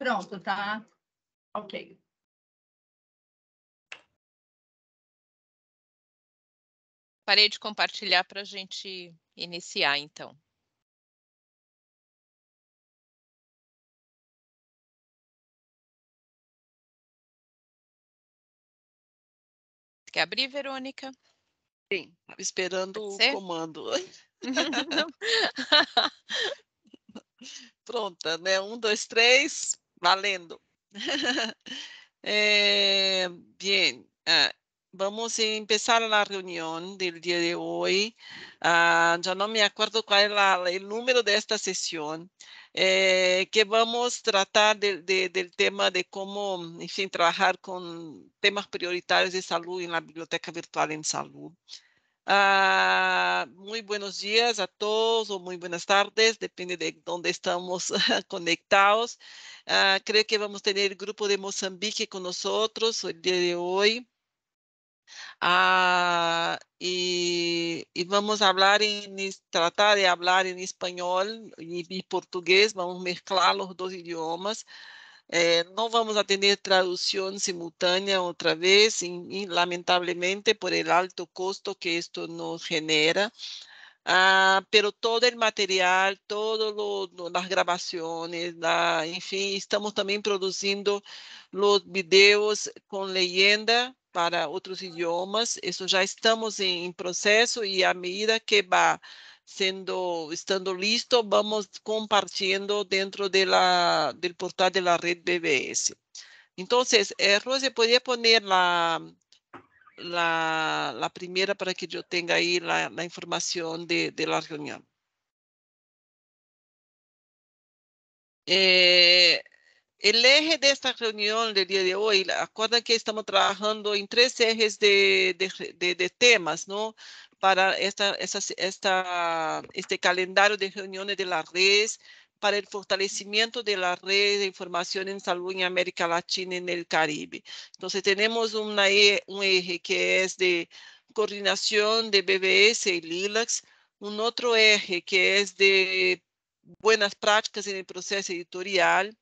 Pronto, tá? Ok. Parei de compartilhar para a gente iniciar, então. Quer abrir, Verônica? Sim, esperando o comando. Pronta, né? Um, dois, três. Valendo. Eh, bien, ah, vamos a empezar la reunión del día de hoy. Ah, ya no me acuerdo cuál es el número de esta sesión, eh, que vamos a tratar del tema de cómo, mm, trabajar con temas prioritarios de salud en la biblioteca virtual en salud. Ah, muito buenos dias a todos, ou muito buenas tardes, depende de onde estamos conectados. Ah, creio que vamos ter o grupo de Moçambique conosco o dia de hoje. Ah, e, vamos falar em tratar de falar em espanhol e, e português, vamos mesclar os dois idiomas. Eh, no vamos a tener traducción simultánea otra vez, y, y lamentablemente por el alto costo que esto nos genera. Ah, pero todo el material, todas las grabaciones, la, en fin, estamos también produciendo los videos con leyenda para otros idiomas. Eso ya estamos en, en proceso y a medida que va siendo, estando listo, vamos compartiendo dentro de la, del portal de la red BBS. Entonces, eh, Rose, ¿podría poner la, la, la, primera para que yo tenga ahí la, la información de, de, la reunión? Eh, el eje de esta reunión del día de hoy, acuerdan que estamos trabajando en tres ejes de, de, de temas, ¿no? para esta, este calendario de reuniones de la red, para el fortalecimiento de la red de información en salud en América Latina y en el Caribe. Entonces tenemos e, un eje que es de coordinación de BBS y Lilacs. un otro eje que es de buenas prácticas en el proceso editorial,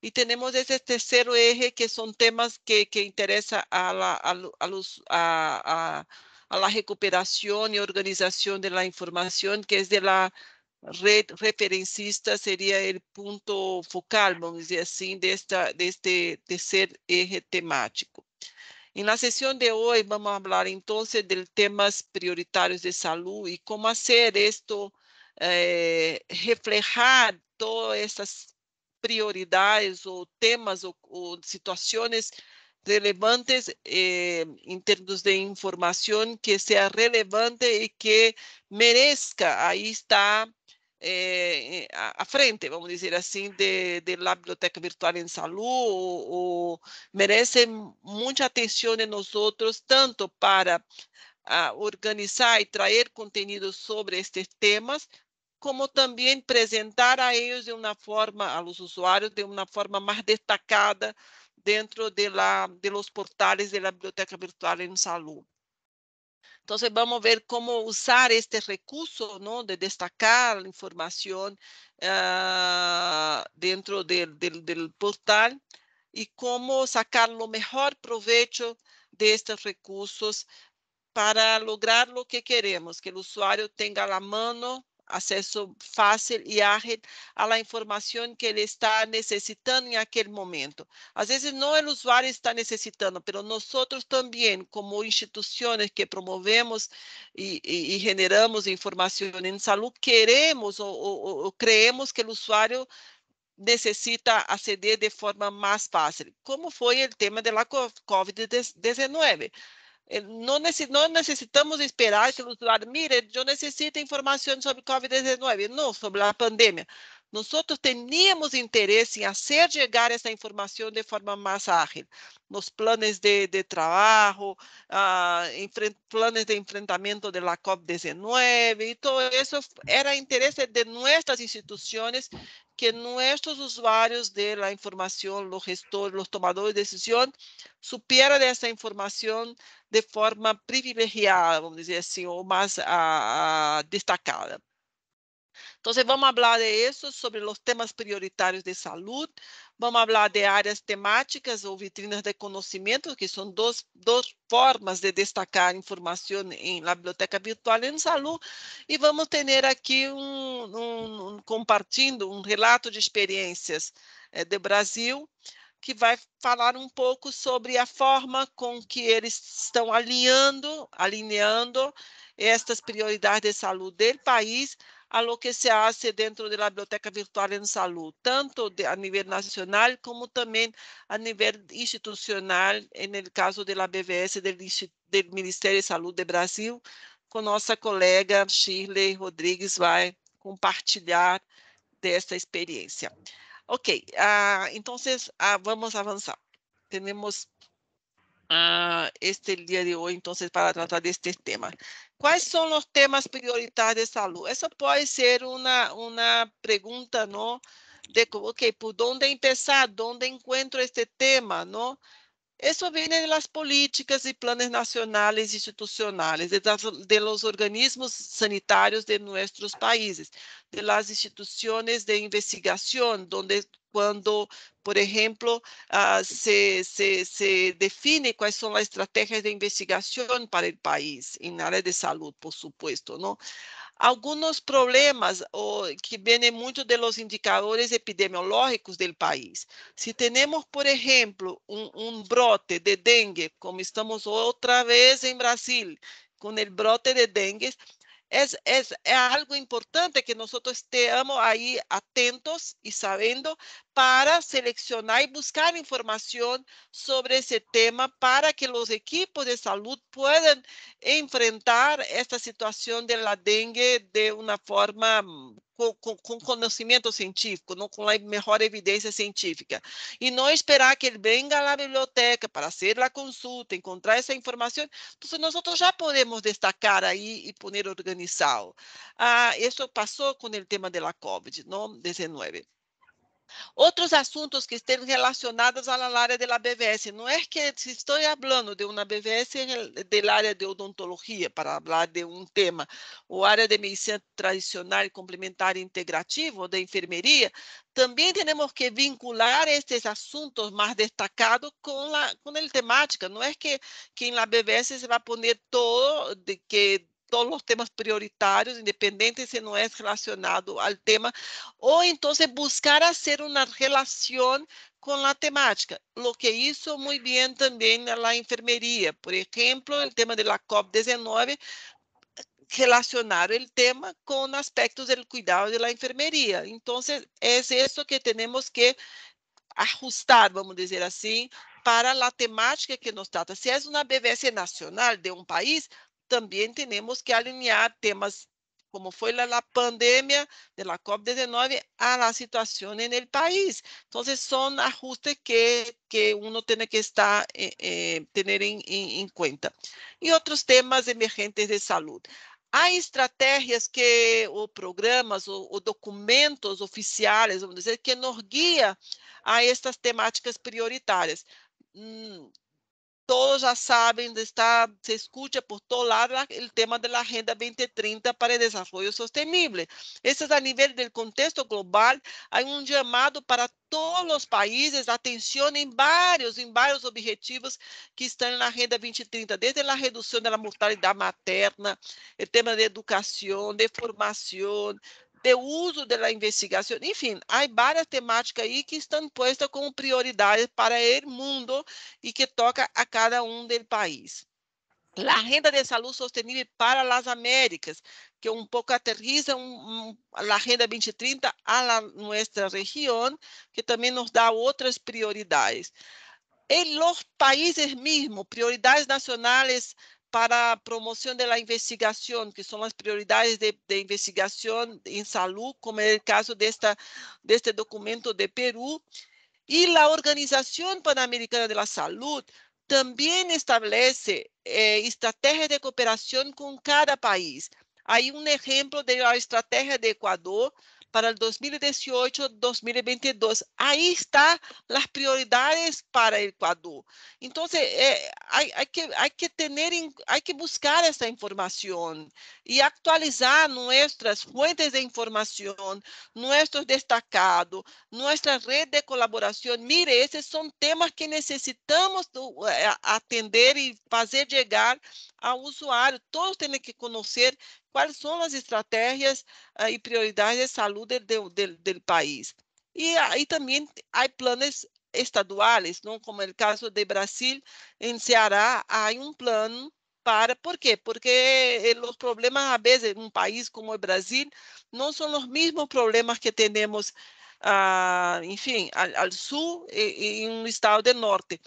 y tenemos ese tercer eje que son temas que, interesan a, los, a a la recuperación y organización de la información, que es de la red referencista, sería el punto focal, vamos a decir así, de, esta, de este tercer eje temático. En la sesión de hoy vamos a hablar entonces de temas prioritarios de salud y cómo hacer esto, eh, reflejar todas estas prioridades o temas o, o situaciones relevantes eh, termos de informação que seja relevante e que mereça, aí está eh, à frente, vamos dizer assim, de, la biblioteca virtual em saúde, ou, ou merece muita atenção de nós outros, tanto para organizar e trazer conteúdo sobre estes temas, como também apresentar a eles de uma forma, aos usuários, de uma forma mais destacada, dentro de, los portales de la biblioteca virtual en salud. Entonces vamos a ver cómo usar este recurso de destacar la información ah, dentro del portal y cómo sacar lo mejor provecho de estos recursos para lograr lo que queremos, que el usuario tenga la mano acesso fácil e ágil à informação que ele está necessitando em aquele momento. Às vezes não o usuário está necessitando, mas nós também, como instituições que promovemos e, e, generamos informação em saúde, queremos ou, ou creemos que o usuário necessita aceder de forma mais fácil, como foi o tema da COVID-19. Eh, não necessitamos esperar que o usuário, mire, eu necessito informações sobre COVID-19, não sobre a pandemia. Nosotros teníamos interés en hacer llegar esta información de forma más ágil, los planes de, trabajo, ah, planes de enfrentamiento de la COP19 y todo eso era interés de nuestras instituciones que nuestros usuarios de la información, los gestores, los tomadores de decisión, supieran de esa información de forma privilegiada, vamos a decir así, o más ah, ah, destacada. Entonces vamos a hablar de eso, sobre los temas prioritarios de salud, vamos a hablar de áreas temáticas o vitrinas de conocimiento, que son dos, dos formas de destacar información en la biblioteca virtual en salud, y vamos a tener aquí un, un, un compartiendo un relato de experiencias eh, de Brasil, que vai falar um pouco sobre a forma com que eles estão alinhando, alinhando estas prioridades de saúde do país a lo que se hace dentro de la Biblioteca Virtual en Salud, tanto de, a nivel nacional como también a nivel institucional, en el caso de la BBS del, del Ministerio de Salud de Brasil, com nossa colega Shirley Rodrigues vai compartilhar desta experiência. Ok, uh, então uh, vamos avançar. Temos uh, ah, este dia de hoje, então, para tratar deste tema. Quais são os temas prioritários de saúde? Essa pode ser uma, uma pergunta, não? De, ok, por onde começar? Onde encontro este tema, não? Eso viene de las políticas y planes nacionales e institucionales, de, los organismos sanitarios de nuestros países, de las instituciones de investigación, donde cuando, por ejemplo, ah, se, se, define cuáles son las estrategias de investigación para el país en área de salud, por supuesto, ¿no? alguns problemas oh, que vêm muito dos indicadores epidemiológicos do país. Si temos, por exemplo, um brote de dengue, como estamos outra vez em Brasil, com o brote de dengue, Es, es, algo importante que nosotros estemos ahí atentos y sabiendo para seleccionar y buscar información sobre ese tema para que los equipos de salud puedan enfrentar esta situación de la dengue de una forma mm, com, com, com, conhecimento científico, não com a melhor evidência científica. E não esperar que ele venha à biblioteca para fazer a consulta, encontrar essa informação. Então, nós já podemos destacar aí e poder organizar. Ah, isso passou com o tema da COVID-19. Outros assuntos que estejam relacionados à área da BVS. Não é que estou falando de uma BVS da área de odontologia, para falar de um tema, ou área de medicina tradicional, e complementar integrativo integrativa, ou de enfermeria, também temos que vincular estes assuntos mais destacados com a, com a temática. Não é que, que na BVS se vai poner todo de que todos los temas prioritarios, independiente si no es relacionado al tema, o entonces buscar hacer una relación con la temática, lo que hizo muy bien también la enfermería. Por ejemplo, el tema de la COP19, relacionar el tema con aspectos del cuidado de la enfermería. Entonces, es eso que tenemos que ajustar, vamos dizer assim, para a temática que nos trata. Se é uma BVS nacional de um país, também temos que alinhar temas como foi a pandemia de la COP19 a la situação en el país. Então, são ajustes que, que uno tiene que estar, eh, eh, tener en, en, en, cuenta. Y otros temas emergentes de salud. Hay estrategias que, o programas, o, o documentos oficiales, vamos dizer, que nos guía a estas temáticas prioritárias. Mm, todos já sabem está, se escuta por todo lado o tema da Agenda 2030 para o desenvolvimento Sostenível. esse é a nível do contexto global, há um chamado para todos os países, atenção em vários em vários objetivos que estão na Agenda 2030, desde a redução da mortalidade materna, o tema de educação de formação de uso da investigação. Enfim, há várias temáticas aí que estão postas como prioridade para o mundo e que toca a cada um do país. A Agenda de saúde sostenível para las Américas, que um pouco aterriza um, um, a Agenda 2030 à la, região, que também nos dá outras prioridades. Em os países mesmos, prioridades nacionais para promoción de la investigación, que son las prioridades de, investigación en salud, como el caso de, esta, este documento de Perú. Y la Organización Panamericana de la Salud también establece eh, estrategias de cooperación con cada país. Hay un ejemplo de la estrategia de Ecuador para el 2018-2022. Ahí están las prioridades para Ecuador. Entonces, eh, é, hay, é, hay, que, hay, que, tener, hay que buscar esa información y actualizar nuestras fuentes de información, nuestros destacados, nuestra red de colaboración. Mire, esos son temas que necesitamos é, atender y hacer llegar ao usuário. Todos têm que conhecer quais são as estratégias uh, e prioridades de saúde do, do, do país. E, aí também há planos estaduais, não como no caso de Brasil, em Ceará, há um plano para. Por quê? Porque eh, os problemas, às vezes, em um país como o Brasil, não são os mesmos problemas que temos, ah, enfim, ao, ao sul e, e em um estado do norte.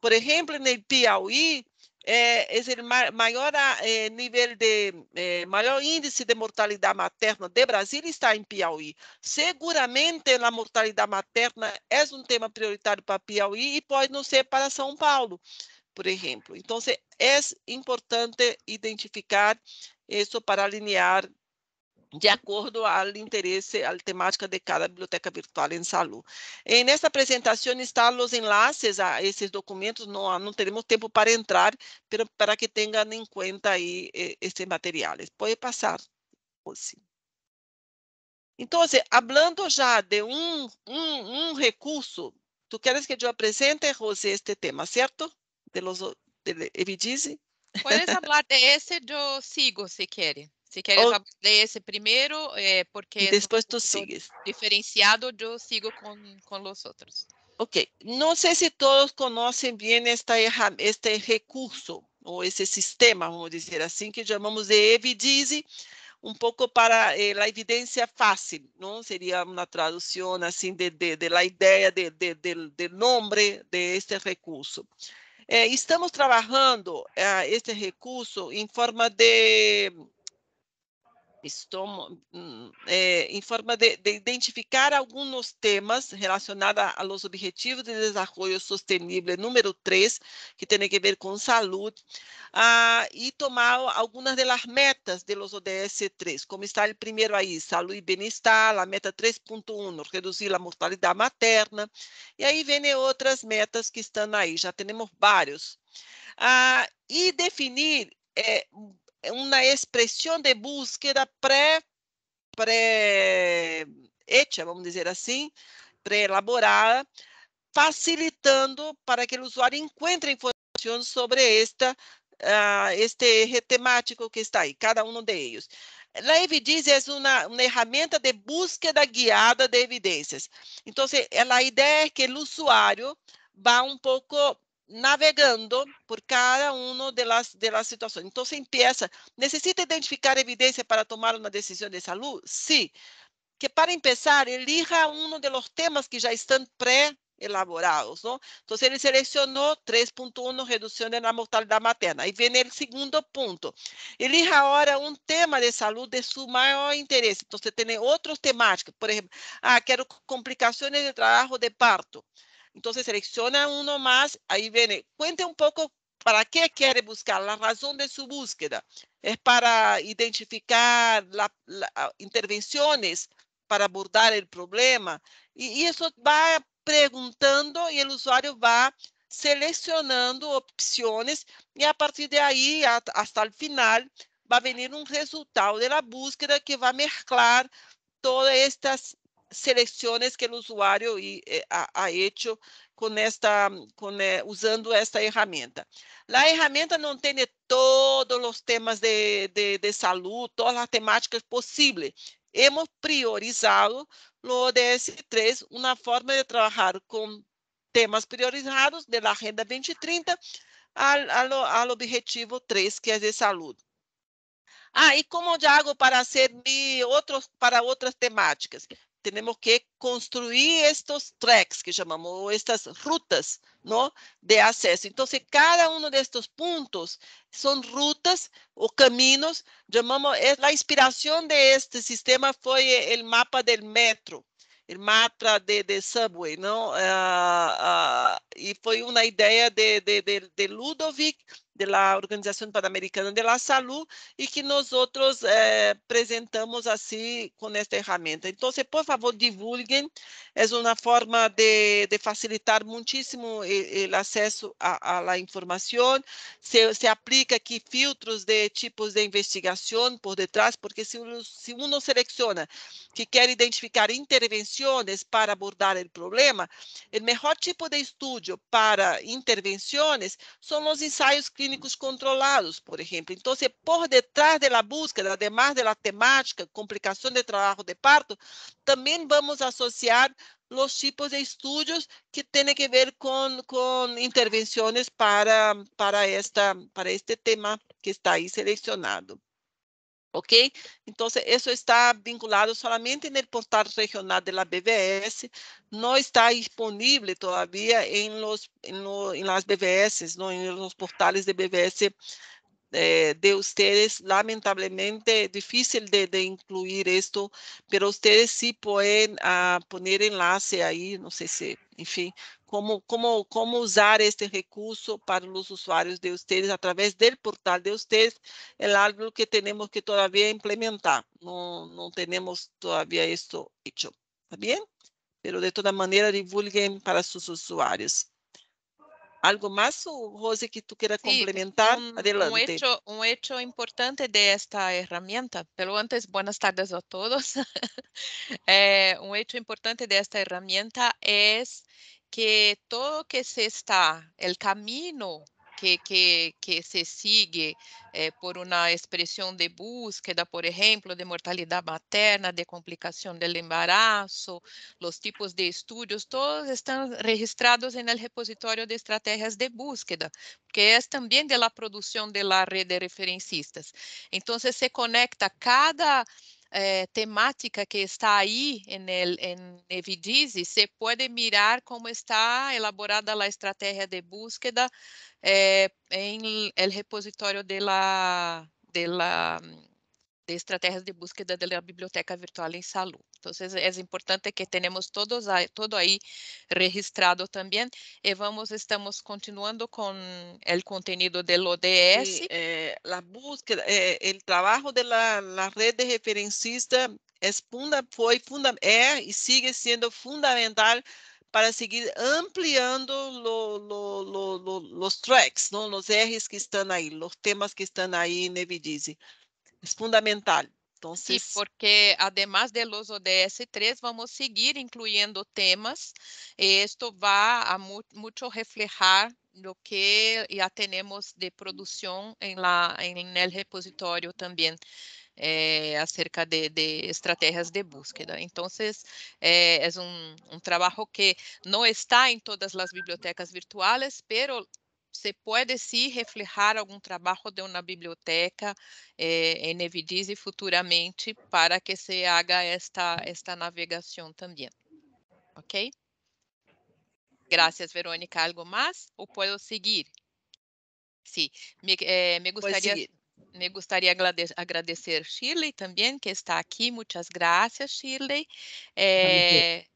Por exemplo, no Piauí, é, é maior é, nível de é, maior índice de mortalidade materna de Brasília está em Piauí. Seguramente a mortalidade materna é um tema prioritário para Piauí e pode não ser para São Paulo, por exemplo. Então é importante identificar isso para alinhar de acordo ao interesse, à temática de cada biblioteca virtual em saúde. nesta apresentação estão os enlaces a esses documentos, não, não teremos tempo para entrar, pero, para que tenham em conta aí esses materiais. Pode passar, Rossi. Então, falando já de um, um, um recurso, tu queres que eu apresente, Rossi, este tema, certo? De los, de, de Evidice? falar de esse, eu sigo, se queres. Se quer ou... ler esse primeiro, é porque. E é depois tu sigues. Diferenciado, eu sigo com, com os outros. Ok. Não sei se todos conhecem bem esta, este recurso, ou esse sistema, vamos dizer assim, que chamamos de Evidize, um pouco para eh, a evidência fácil, não seria uma tradução assim de, de, de la ideia de, de, de, de nome de este recurso. Eh, estamos trabalhando eh, este recurso em forma de estômago, hum, é, em forma de, de, identificar alguns temas relacionados aos objetivos de desenvolvimento sustentável número 3, que tem que ver com saúde, ah, e tomar algumas das metas dos ODS 3, como está o primeiro aí, saúde e bem-estar, a meta 3.1, reduzir a mortalidade materna, e aí vêm outras metas que estão aí, já temos vários. Ah, e definir é, é uma expressão de búsqueda pré, pré hecha, vamos dizer assim, pré-elaborada, facilitando para que o usuário encontre informações sobre esta, uh, este temático que está aí, cada um deles. A diz é uma, uma ferramenta de búsqueda guiada de evidências. Então, a ideia é que o usuário vá um pouco navegando por cada uma das de, situações. Então, se empieza, necessita identificar evidência para tomar uma decisão de saúde? Sim. Sí. Que para começar, elija um dos temas que já estão pré elaborados, Então, ele selecionou 3.1, redução da mortalidade materna. Aí vem o segundo ponto. Elija agora um tema de saúde de seu maior interesse. Então, você tem outras temáticas, por exemplo, ah, quero complicações de trabalho de parto. Entonces selecciona uno más, ahí viene, cuente un poco para qué quiere buscar, la razón de su búsqueda. Es para identificar las la, ah, intervenciones para abordar el problema. Y, y eso va preguntando y el usuario va selecionando opciones y a partir de ahí hasta el final va a venir un resultado de la búsqueda que va a mezclar todas estas seleciones que o usuário e, ha, eh, ha hecho con esta, con, né, eh, usando esta herramienta. La herramienta não tem né, todos os temas de, de, de todas as temáticas possíveis. Hemos priorizado no ODS-3 uma forma de trabalhar com temas priorizados de la Agenda 2030 ao objetivo 3, que é de saúde. Ah, e como eu hago para ser outros para outras temáticas? temos que construir estes tracks, que chamamos, ou estas rutas ¿no? de acesso. Então, cada um estes pontos são rutas ou caminhos, chamamos, a inspiração de este sistema foi o mapa do metro, o mapa de, de subway, não? Uh, ah, uh, ah, e foi uma ideia de, de, de, de Ludovic da Organização Pan-Americana de la Salud e que nós outros eh, apresentamos assim com esta ferramenta. Então, por favor, divulguem. É uma forma de, de facilitar muitíssimo o acesso à informação. Se, se aplica aqui filtros de tipos de investigação por detrás, porque se, se uno seleciona que quer identificar intervenções para abordar o problema, o melhor tipo de estudo para intervenções são os ensaios clínicos clínicos controlados, por exemplo. Então, é por detrás de la búsqueda, además da temática, complicação de trabalho de parto, também vamos associar os tipos de estudos que têm que ver com com intervenções para, para, esta, para este tema que está aí selecionado. ¿ok? então isso está vinculado solamente no portal regional de la BBS, está disponível todavía em los, en, lo, en las BBS, ¿no? em los portales de BBS eh, de ustedes. Lamentablemente, difícil de, de, incluir esto, pero ustedes sí pueden uh, poner enlace ahí, no sé si, enfim, ¿Cómo cómo usar este recurso para los usuarios de ustedes a través del portal de ustedes, El algo que tenemos que todavía implementar. No, no tenemos todavía esto hecho. ¿Está bien? Pero de toda manera divulguen para sus usuarios. ¿Algo más, José, que tú quieras complementar? Adelante. Un hecho, un hecho, importante de esta herramienta, pero antes, buenas tardes a todos. Eh, un hecho importante de esta herramienta es que todo que se está, o caminho que, que, que se sigue eh, por uma expressão de búsqueda, por exemplo, de mortalidade materna, de complicação do embarazo, os tipos de estudos, todos estão registrados no repositório de estratégias de búsqueda, que é também da produção da rede de referencistas. Então, se conecta cada eh, temática que está aí em Evidizi, se pode mirar como está elaborada a estratégia de búsqueda eh, em el repositório de la, de la mm, de estrategias de búsqueda da biblioteca virtual em salud. Entonces, es importante que tenemos todos ahí, todo ahí registrado también. Y eh, vamos, estamos continuando con el contenido del ODS. Sí, eh, la búsqueda, eh, el trabajo de la, la red de referencista es funda, fue funda, es eh, y sigue siendo fundamental para seguir ampliando lo, lo, lo, los tracks, ¿no? los R's que están ahí, los temas que están ahí en Evidizi é fundamental. Entonces... Sí, porque además dos ODS-3, vamos seguir incluindo temas. Esto vai a muito reflejar o que já temos de produção no repositório também. Eh, acerca de, de, estrategias de búsqueda. Então, eh, um trabalho que não está em todas as bibliotecas virtuales, mas você pode sim refletir algum trabalho de uma biblioteca eh, em Evidiz e futuramente para que se haja esta, esta navegação também. Ok? Gracias, Verônica. Algo mais? Ou posso seguir? Sim. Me, eh, me gostaria. Me gostaria agradecer Shirley também, que está aqui. Muitas Obrigada. Shirley. Eh,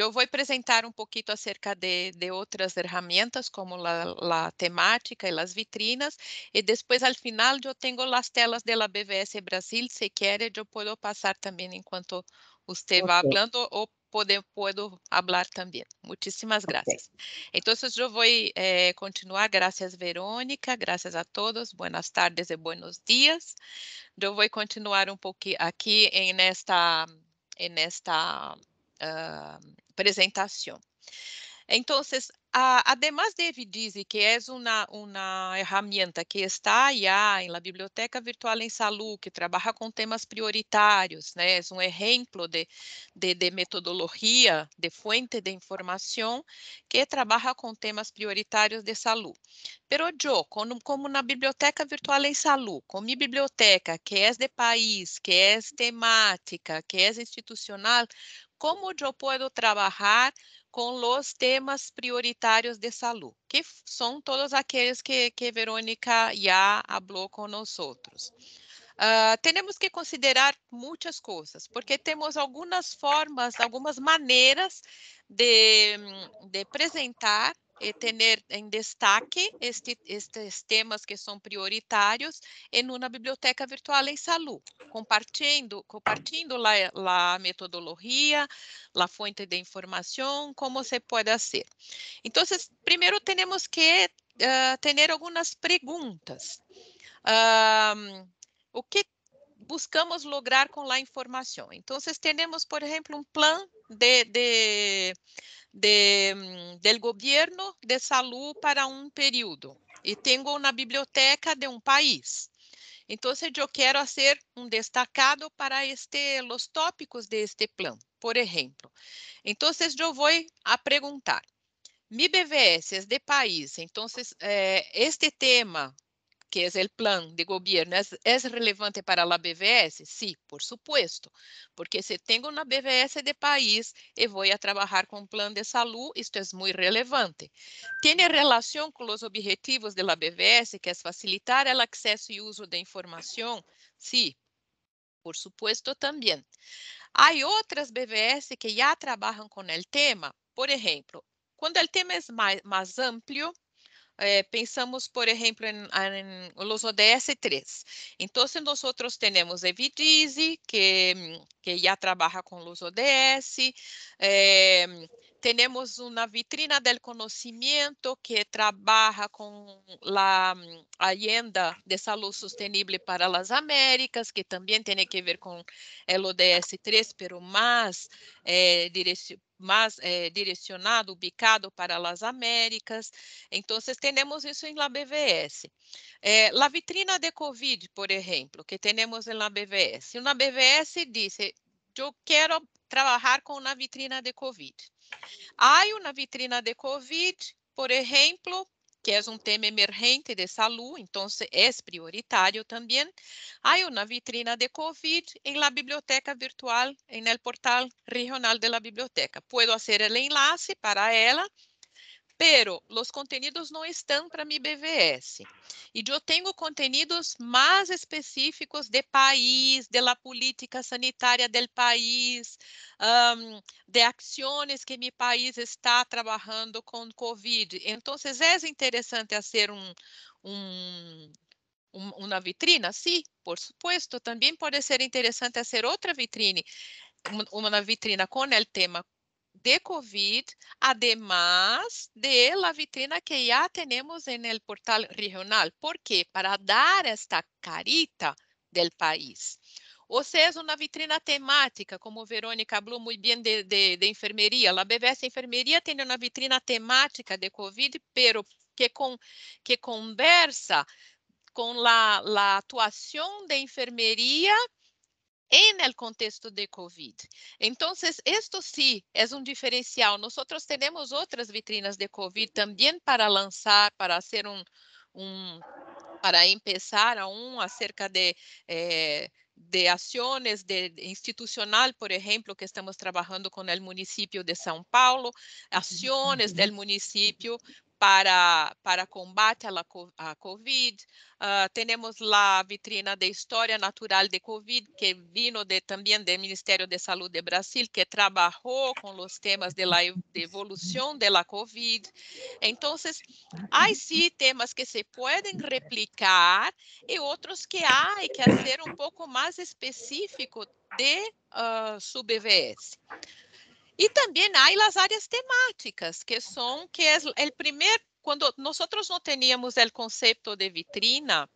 eu vou apresentar um pouquinho acerca de, de outras ferramentas, como a temática e as vitrinas, e depois, ao final, eu tenho as telas da BVS Brasil. Se quer, eu posso passar também enquanto você okay. vai falando, ou poder, falar também. también. Muchísimas gracias. Okay. Entonces eu vou eh, continuar. Graças, Verônica. Graças a todos. Boas tardes e buenos dias. Eu vou continuar um pouquinho aqui nesta... esta, em esta uh, Então, Entonces, a, además de Evidizi, que é uma uma herramienta que está aí ah, na la Biblioteca Virtual em Salud, que trabalha com temas prioritários, né? É um exemplo de, de, de, de fuente de informação que trabalha com temas prioritários de salud. Pero yo, como, como na Biblioteca Virtual em Salud, com minha biblioteca que é de país, que é temática, que é institucional, como eu posso trabalhar com os temas prioritários de saúde, que são todos aqueles que, que Verônica já falou com nós Uh, ah, temos que considerar muitas coisas, porque temos algumas formas, algumas maneiras de, de apresentar e ter em destaque este, estes temas que são prioritários em uma biblioteca virtual em saúde, compartilhando, compartilhando a metodologia, a fonte de informação, como se pode fazer. Então, primeiro temos que uh, ah, ter algumas perguntas. Uh, o que buscamos lograr com a informação? Então, temos, por exemplo, um plano de, de, de, hum, del governo de saúde para um período e tenho na biblioteca de um país. Então, eu quero fazer um destacado para este, os tópicos deste plano, por exemplo. Então, eu vou a perguntar. Mi BVS é de país, então, eh, este tema que es el plan de gobierno, ¿Es, ¿es, relevante para la BVS? Sí, por supuesto, porque si tengo una BVS de país y eh, voy a trabajar con plan de salud, esto es muy relevante. Tiene relación con los objetivos de la BVS, que es facilitar el acceso y uso de información? Sí, por supuesto también. Hay otras BVS que ya trabajan con el tema, por ejemplo, cuando el tema es más, más amplio, eh, pensamos, por exemplo, em, em os ODS-3. Então, se nós outros temos Evi que, mm, que já trabalha com os ODS, eh, temos uma vitrina del conhecimento que trabalha com mm, a agenda de salud sustentável para as Américas, que também tem a ver com o ODS 3, pero mais eh, mais eh, ubicado para as Américas. Então, temos isso em la BVS. Eh, la vitrina de COVID, por exemplo, que temos em la BVS. Na BVS disse: eu quero trabalhar com a vitrina de Covid. Há uma vitrina de COVID, por exemplo, que é um tema emergente de saúde, então é prioritário também. Há uma vitrina de COVID em la biblioteca virtual, em el portal regional de la biblioteca. Puedo fazer o enlace para ela pero los contenidos no están para mi BVS. Y yo tengo contenidos más específicos de país, de la política sanitaria del país, um, de acciones que mi país está trabajando con COVID. Entonces, ¿es interesante hacer un, un uma vitrina? Sim, sí, por supuesto. Também pode ser interessante fazer outra vitrine, uma vitrina com o tema de COVID, además de la vitrina que ya tenemos en el portal regional. ¿Por qué? Para dar esta carita del país. Ou seja, uma vitrina temática, como Verônica Blum muito bem de, de, de, enfermeria, a BBS Enfermeria tem uma vitrina temática de COVID, pero que, con, que conversa com a atuação de enfermeria en el contexto de COVID. Entonces, esto sí es un diferencial. Nosotros tenemos otras vitrinas de COVID también para lanzar, para hacer un, un para empezar aún acerca de... Eh, de ações de, institucional, por exemplo, que estamos trabalhando com o município de São Paulo, ações del município para, para combate à COVID. Uh, temos lá a vitrina de História Natural de COVID, que vino de, também do Ministério de Saúde do Brasil, que trabalhou com os temas de, la, de evolução da COVID. Então, há sim temas que se podem replicar e outros que há que ser um pouco mais específico de uh, ah, sub VS e também há as áreas temáticas, que são que é o primeiro quando nós não teníamos o conceito de vitrina,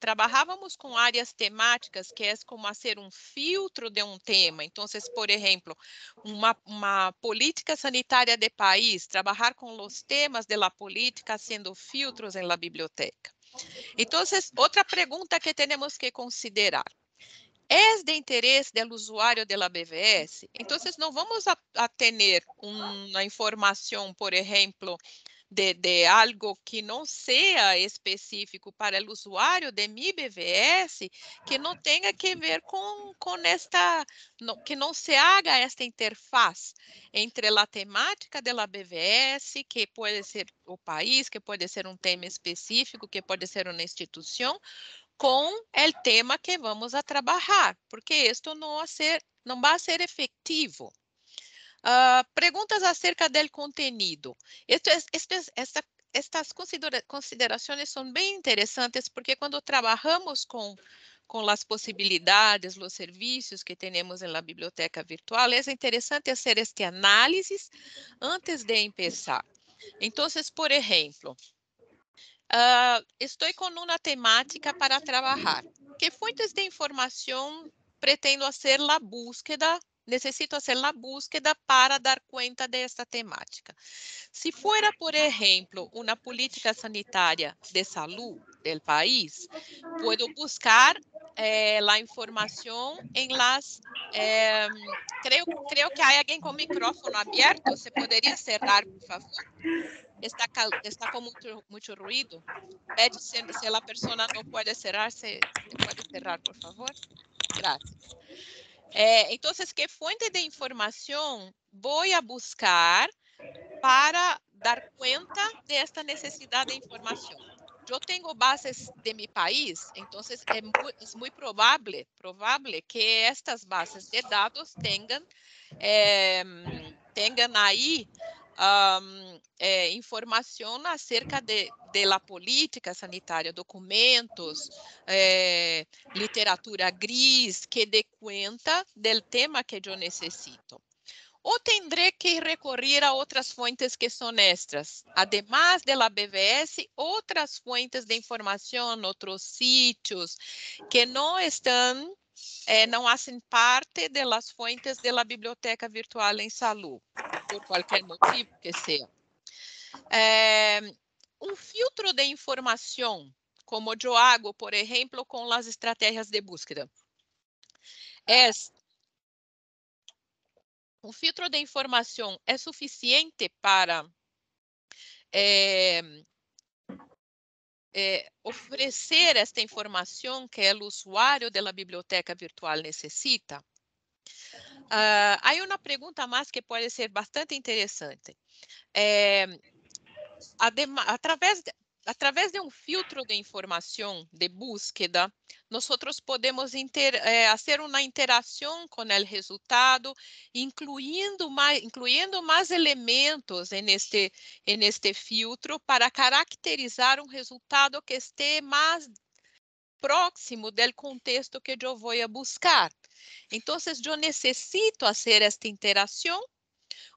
trabalhávamos com áreas temáticas que é como ser um filtro de um tema. Então, por exemplo, uma, uma, política sanitária de país, trabalhar com os temas da política sendo filtros em la biblioteca. Então, outra pergunta que temos que considerar é de interesse do usuário da BVS. então não vamos a, a tener una por exemplo, de, de, algo que não seja específico para o usuário de mi BVS, que não tenha que ver com, com esta, que não se haja esta interface entre a temática da BVS, que pode ser o país, que pode ser um tema específico, que pode ser uma instituição, com o tema que vamos a trabalhar, porque isto não vai ser, não vai ser efetivo. Uh, ah, perguntas acerca do conteúdo. Esto, esto, esta, estas considera considerações são bem interessantes, porque quando trabalhamos com com as possibilidades, os serviços que temos na biblioteca virtual, é interessante fazer este análise antes de começar. Então, por exemplo, Uh, estou com uma temática para trabalhar. Que fontes de informação pretendo fazer a búsqueda? Necessito fazer a búsqueda para dar conta desta temática. Se for, por exemplo, uma política sanitária de saúde, del país, puedo buscar eh, la información en las... Eh, creo, creo que hay alguien con micrófono abierto. ¿Se podría cerrar, por favor? Está, está con mucho, mucho ruido. Pede si, si la persona no puede cerrar, se, se puede cerrar, por favor. Gracias. Eh, então, que fuente de informação vou a buscar para dar conta desta necessidade de informação? eu tenho bases de meu país, então é muito, muito provável, provável que estas bases de dados tenham, eh, tenham aí um, eh, informação acerca de, de política sanitária, documentos, eh, literatura gris, que dê conta do tema que eu necessito ou tendré que recorrer a outras fontes que são extras. Ademais da BVS, outras fontes de informação, outros sítios que não estão, eh, não fazem parte das fontes da biblioteca virtual em Saúde por qualquer motivo que seja. Eh, um filtro de informação, como eu hago, por exemplo, com as estratégias de busca, é o filtro de informação é suficiente para é, é, oferecer esta informação que é o usuário da biblioteca virtual necessita? Uh, aí uma pergunta mais que pode ser bastante interessante. É, através através de um filtro de informação, de búsqueda, nós podemos eh, fazer eh, interação com o resultado, incluindo mais incluindo mais elementos neste este, filtro para caracterizar um resultado que esté mais próximo do contexto que eu vou buscar. Então, eu necessito fazer esta interação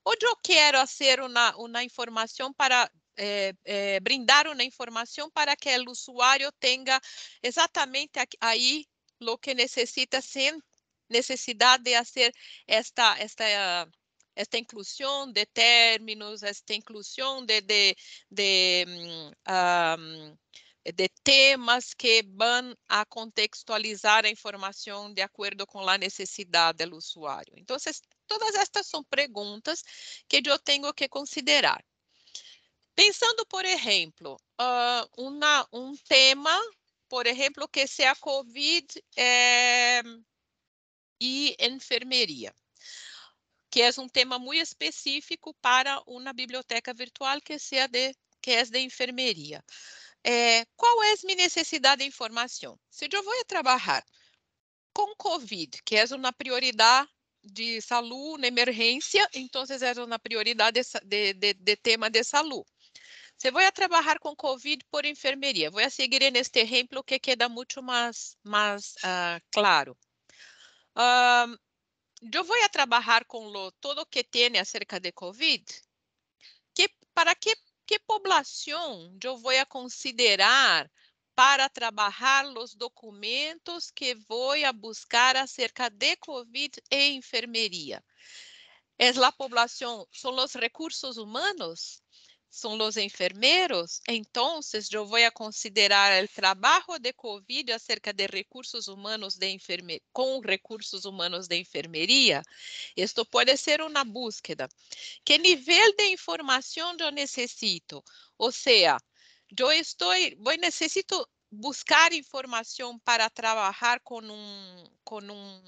ou eu quero fazer uma uma informação para eh, eh, brindar uma informação para que o usuário tenha exatamente aí o que necessita sem necessidade de fazer esta esta esta inclusão de términos, esta inclusão de, de, de, um, mm, ah, mm, de temas que vão a contextualizar a informação de acordo com a necessidade do usuário. Então, todas estas são perguntas que eu tenho que considerar. Pensando, por exemplo, uh, uma, um tema, por exemplo, que seja COVID eh, e enfermeria, que é um tema muito específico para uma biblioteca virtual que seja de que é de enfermeria. Eh, qual é a minha necessidade de informação? Se eu vou trabalhar com COVID, que é uma prioridade de saúde, emergência, então é uma prioridade de, de, de, de tema de saúde. Se voy trabalhar com COVID por enfermeria, vou seguir neste exemplo que queda muito mais, mais uh, claro. Uh, eu vou trabalhar com lo, todo o que tem acerca de COVID. Que, para que, que poblação eu vou a considerar para trabalhar os documentos que vou a buscar acerca de COVID e enfermeria? é a população, são os recursos humanos? são los enfermeiros, então eu vou a considerar o trabalho de COVID acerca de recursos humanos de enferme com recursos humanos de enfermeria? isto pode ser uma búsqueda. Que nível de informação eu necessito? Ou seja, eu estou vou necessito buscar informação para trabalhar com um com um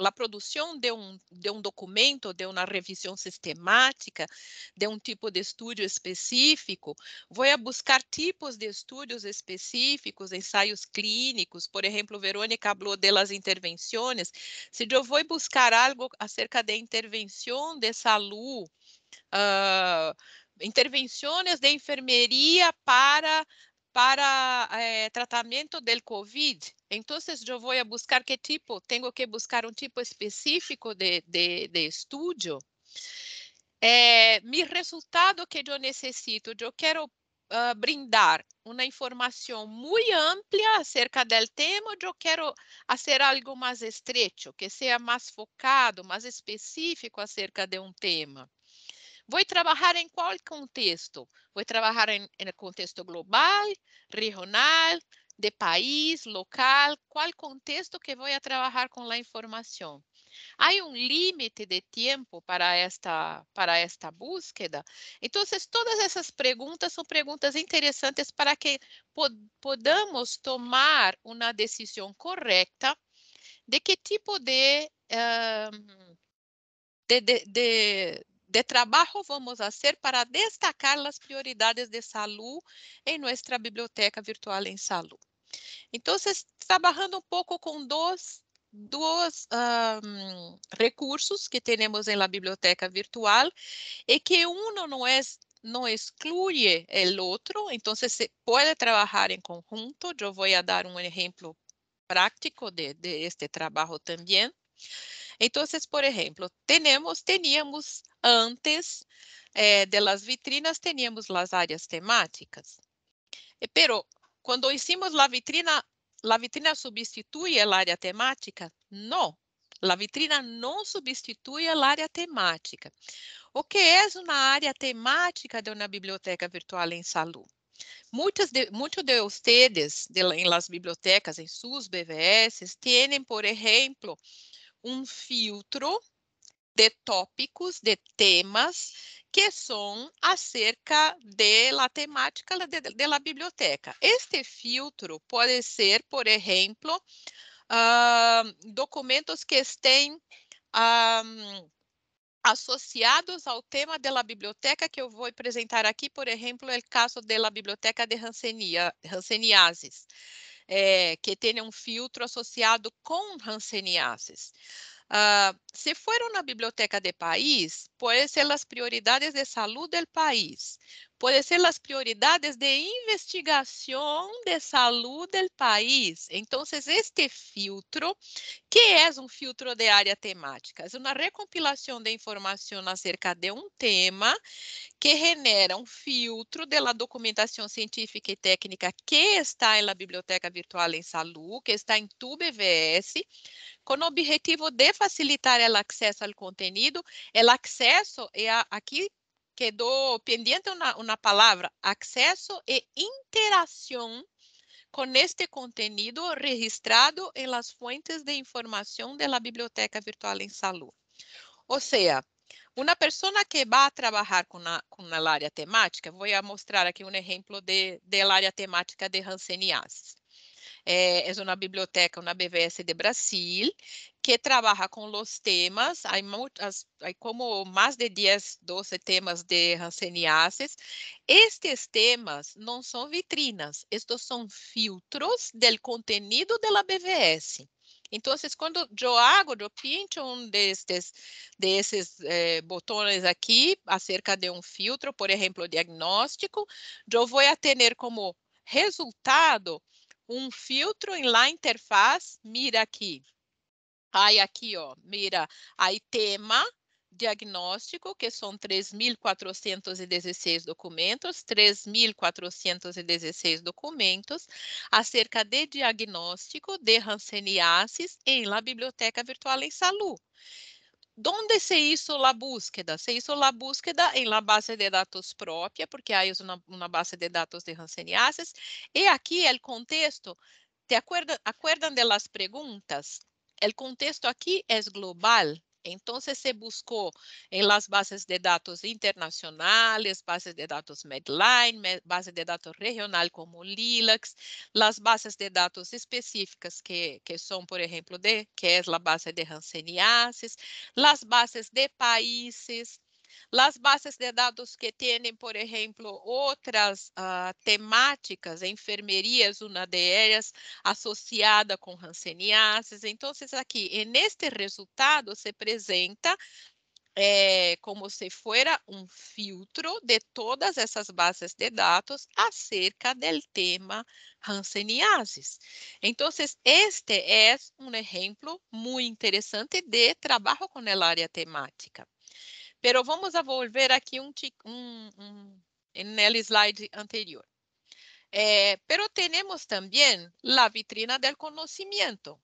la producción de un, de un documento, de una revisión sistemática, de un tipo de estudio específico, voy a buscar tipos de estudios específicos, ensaios clínicos, por ejemplo, Verônica habló de las intervenciones. Si yo voy a buscar algo acerca de intervención de salud, uh, intervenciones de enfermería para para eh, tratamento del COVID. Entonces yo voy a buscar qué tipo, tengo que buscar un tipo específico de, de, de estudio. Eh, mi resultado que yo necesito, yo quiero uh, brindar una información muy amplia acerca del tema, yo quiero hacer algo más estrecho, que sea más focado, más específico acerca de un tema. Vou trabalhar em qual contexto? Vou trabalhar em, em contexto global, regional, de país, local, qual contexto que vou trabalhar com a informação. Há um limite de tempo para esta para esta búsqueda. Então, todas essas perguntas são perguntas interessantes para que pod podamos tomar uma decisão correta de que tipo de, uh, de, de, de, de, trabalho vamos fazer para destacar as prioridades de saúde em nossa biblioteca virtual em saúde. Então, você está barrando um pouco com dois, dois um, recursos que temos na biblioteca virtual e que um não é não exclui o outro, então se pode trabalhar em conjunto. Eu vou dar um exemplo prático de, de este trabalho também. Então, por exemplo, tenemos, teníamos antes eh, de las vitrinas, teníamos as áreas temáticas. Pero quando hicimos la vitrina, la vitrina substitui a área temática? Não. La vitrina não substitui a área temática. O que é uma área temática de uma biblioteca virtual em saúde. Muitos de, muitos de de, em las bibliotecas, em suas BVS, têm, por exemplo, um filtro de tópicos, de temas que são acerca da temática da biblioteca. Este filtro pode ser, por exemplo, uh, documentos que estejam ah, associados ao tema da biblioteca que eu vou apresentar aqui, por exemplo, o caso da biblioteca de Hanseniasis, eh, que tem um filtro associado com Hanseniasis. Uh, se fueron a Biblioteca de País, podem ser las prioridades de salud del país pode ser as prioridades de investigação de saúde do país. Então, este filtro, que é um filtro de área temática, é uma recompilação de informação acerca de um tema que genera um filtro da documentação científica e técnica que está em la Biblioteca Virtual em Salud, que está em tu BVS, com o objetivo de facilitar o acesso ao conteúdo, o acesso e eh, aqui Quedou pendente uma palavra acesso e interação com este conteúdo registrado em las fuentes de informação de la Biblioteca Virtual em Salud. ou seja, uma pessoa que vai trabalhar com a, com a área temática, vou mostrar aqui um exemplo de, de área temática de Hanseníase é, eh, uma biblioteca na BVS de Brasil, que trabalha com os temas, há, como mais de 10, 12 temas de Hanseníases. Estes temas não são vitrinas, estes são filtros do conteúdo da BVS. Então, quando eu hago, eu pinto um destes, desses eh, botões aqui, acerca de um filtro, por exemplo, diagnóstico, eu vou a ter como resultado um filtro em lá interface mira aqui. Aí aqui, ó, mira, aí tema, diagnóstico, que são 3.416 documentos, 3.416 documentos, acerca de diagnóstico de Hanseníasis em La Biblioteca Virtual em Salu. ¿Dónde se hizo a búsqueda? Se hizo a búsqueda em la base de dados própria, porque hay una, na base de dados de e aqui é o contexto, ¿te acuerdan, acuerdan de las preguntas? O contexto aqui é global, Entonces se buscó en eh, las bases de datos internacionales, bases de datos Medline, base de datos regional como Lilacs, las bases de datos específicas que, que son, por ejemplo, de, que es é la base de Hansen y Aces, las bases de países, as bases de dados que têm, por exemplo, outras uh, temáticas, enfermerias, uma delas associada com Hanseníases. Então, aqui, neste resultado, se apresenta eh, como se fosse um filtro de todas essas bases de dados acerca do tema Hanseniasis. Então, este é um exemplo muito interessante de trabalho com a área temática. Pero vamos a volver aqui um, um, um no slide anterior. Eh, pero tenemos também a vitrina del O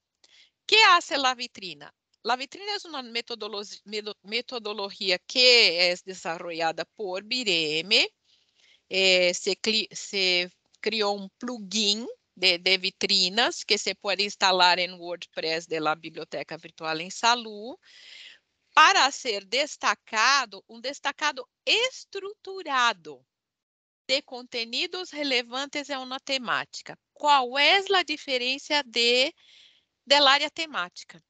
que hace a vitrina? a vitrina é uma metodologia metodologia que é desarrollada por BIREM. Eh, se, se, um plugin de, de, vitrinas que se pode instalar em WordPress de la Biblioteca Virtual em Salud para ser destacado, um destacado estruturado de contenidos relevantes a é uma temática. Qual é a diferença de da área temática?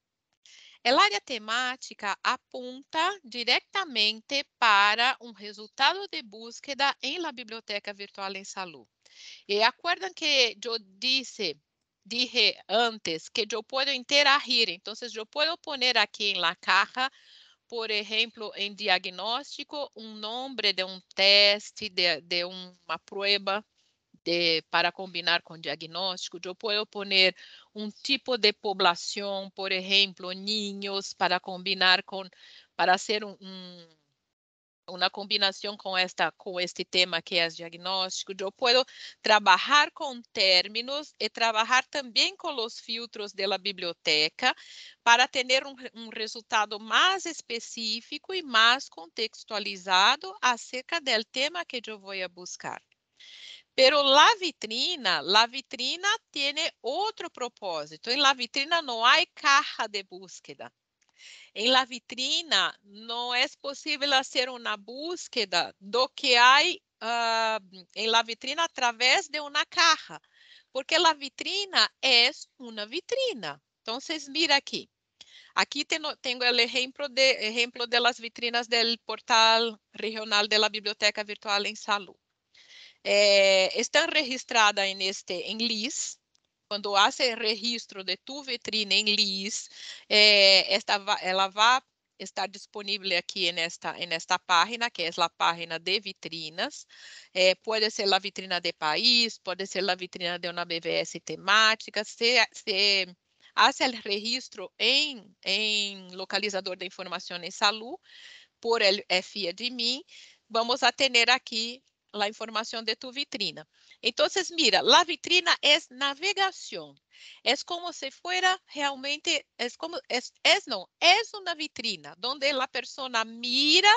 A área temática aponta diretamente para um resultado de búsqueda em la biblioteca virtual em Salu. E acordam que eu disse dije antes que eu posso interagir, então eu posso poner aqui em la caja por exemplo, em diagnóstico, um nome de um teste, de, de uma prova de, para combinar com diagnóstico. Eu posso pôr um tipo de população, por exemplo, ninhos, para combinar com, para ser um, um uma combinação com esta, com este tema que o diagnóstico, eu posso trabalhar com términos e trabalhar também com os filtros da biblioteca para ter um resultado mais específico e mais contextualizado acerca do tema que eu vou a buscar. Pero la vitrina, la vitrina tiene otro propósito. En la vitrina no hay caja de búsqueda. Em la vitrina, não é possível fazer uma búsqueda do que há uh, em la vitrina através de uma caixa, porque la vitrina é uma vitrina. Então, vocês mira aqui. Aqui tenho o exemplo de, las vitrinas do portal regional de la Biblioteca Virtual em Salud. Eh, están registradas em este, LIS, quando há registro de tu vitrine em LIS, eh, esta, ela vai estar disponível aqui nesta nesta página, que é a página de vitrinas. Eh, pode ser a vitrina de país, pode ser a vitrina de uma BVS temática. Se, se hace o registro em, em localizador de informação em saúde, por é FIA de mim, vamos a ter aqui a informação de tu vitrina. Então, mira, la vitrina es navegación. Es como si fuera realmente, es como, es, es no, es una vitrina donde la persona mira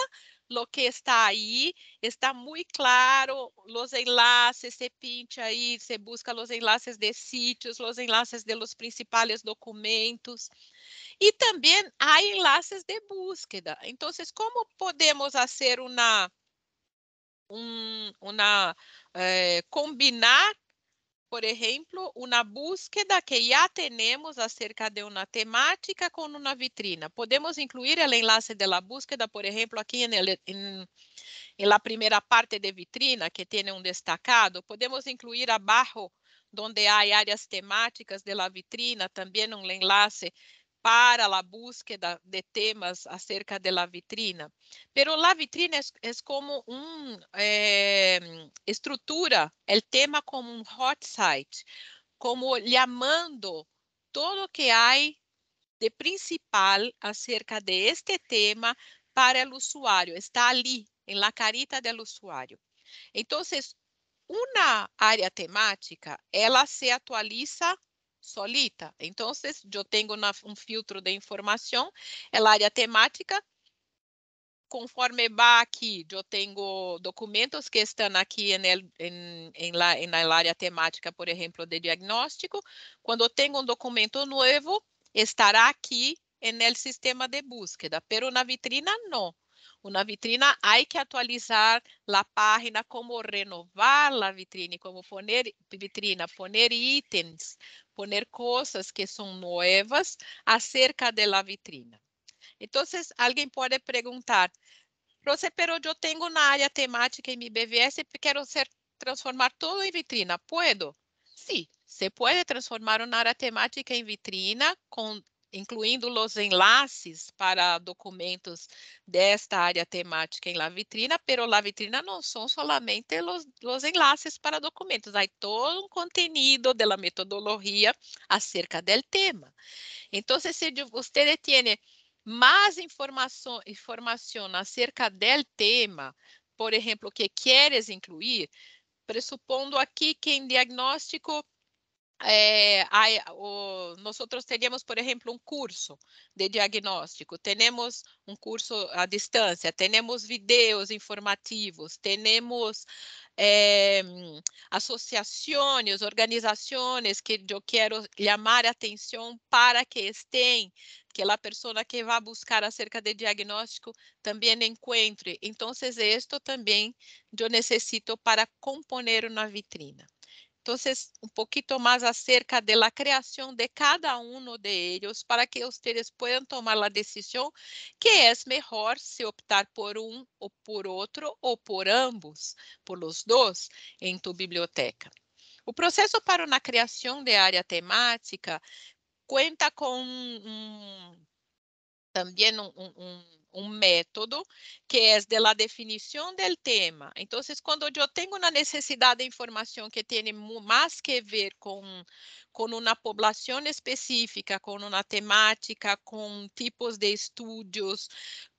lo que está ahí, está muy claro, los enlaces, se pincha ahí, se busca los enlaces de sitios, los enlaces de los principales documentos. Y también hay enlaces de búsqueda. Entonces, ¿cómo podemos hacer una um, una, eh, combinar, por exemplo, uma búsqueda que já temos acerca de uma temática com uma vitrina. Podemos incluir o enlace de la búsqueda, por exemplo, aqui na primeira parte de vitrina, que tem um destacado. Podemos incluir abaixo, onde há áreas temáticas de la vitrina, também um enlace para a búsqueda de temas acerca de la vitrina. Pero la vitrina es, es como uma eh, estructura, el tema como un hot site, como llamando todo lo que hay de principal acerca de este tema para el usuario. Está allí, en la carita del usuario. Entonces, una área temática, ela se atualiza solita. Então, eu tenho um filtro de informação, é a área temática. Conforme va aqui, eu tenho documentos que estão aqui na área temática, por exemplo, de diagnóstico. Quando eu tenho um documento novo, estará aqui no sistema de búsqueda, pero na vitrina não. Uma vitrina há que atualizar a página, como renovar a vitrina, como poner vitrina, poner itens, poner coisas que são novas acerca de la vitrina. Então, alguém pode perguntar, Rosé, pero Eu tenho na área temática em mi BVS e quero ser, transformar tudo em vitrina. ¿Puedo? Sí, se pode transformar uma área temática em vitrina com incluindo os enlaces para documentos desta área temática em La Vitrina, pero La Vitrina não são somente os, enlaces para documentos, há todo um contenido da metodologia acerca del tema. Então, se você tem mais informação, acerca del tema, por exemplo, que queres incluir, pressupondo aqui que em diagnóstico nós eh, a, o, nosotros teríamos, por exemplo, um curso de diagnóstico, temos um curso à distância, temos vídeos informativos, temos eh, associações, organizações que eu quero chamar a atenção para que estejam, que a pessoa que vai buscar acerca de diagnóstico também encontre. Então, esto também eu necessito para componer uma vitrina entonces un poquito más acerca de la creación de cada uno de ellos para que ustedes puedan tomar la decisión que es mejor si optar por un o por otro o por ambos, por los dos en tu biblioteca. O processo para a criação de área temática conta com também um, um método que é de la do del tema. Então, quando eu tenho uma necessidade de informação que tem mais que ver com com uma população específica, com uma temática, com tipos de estudos,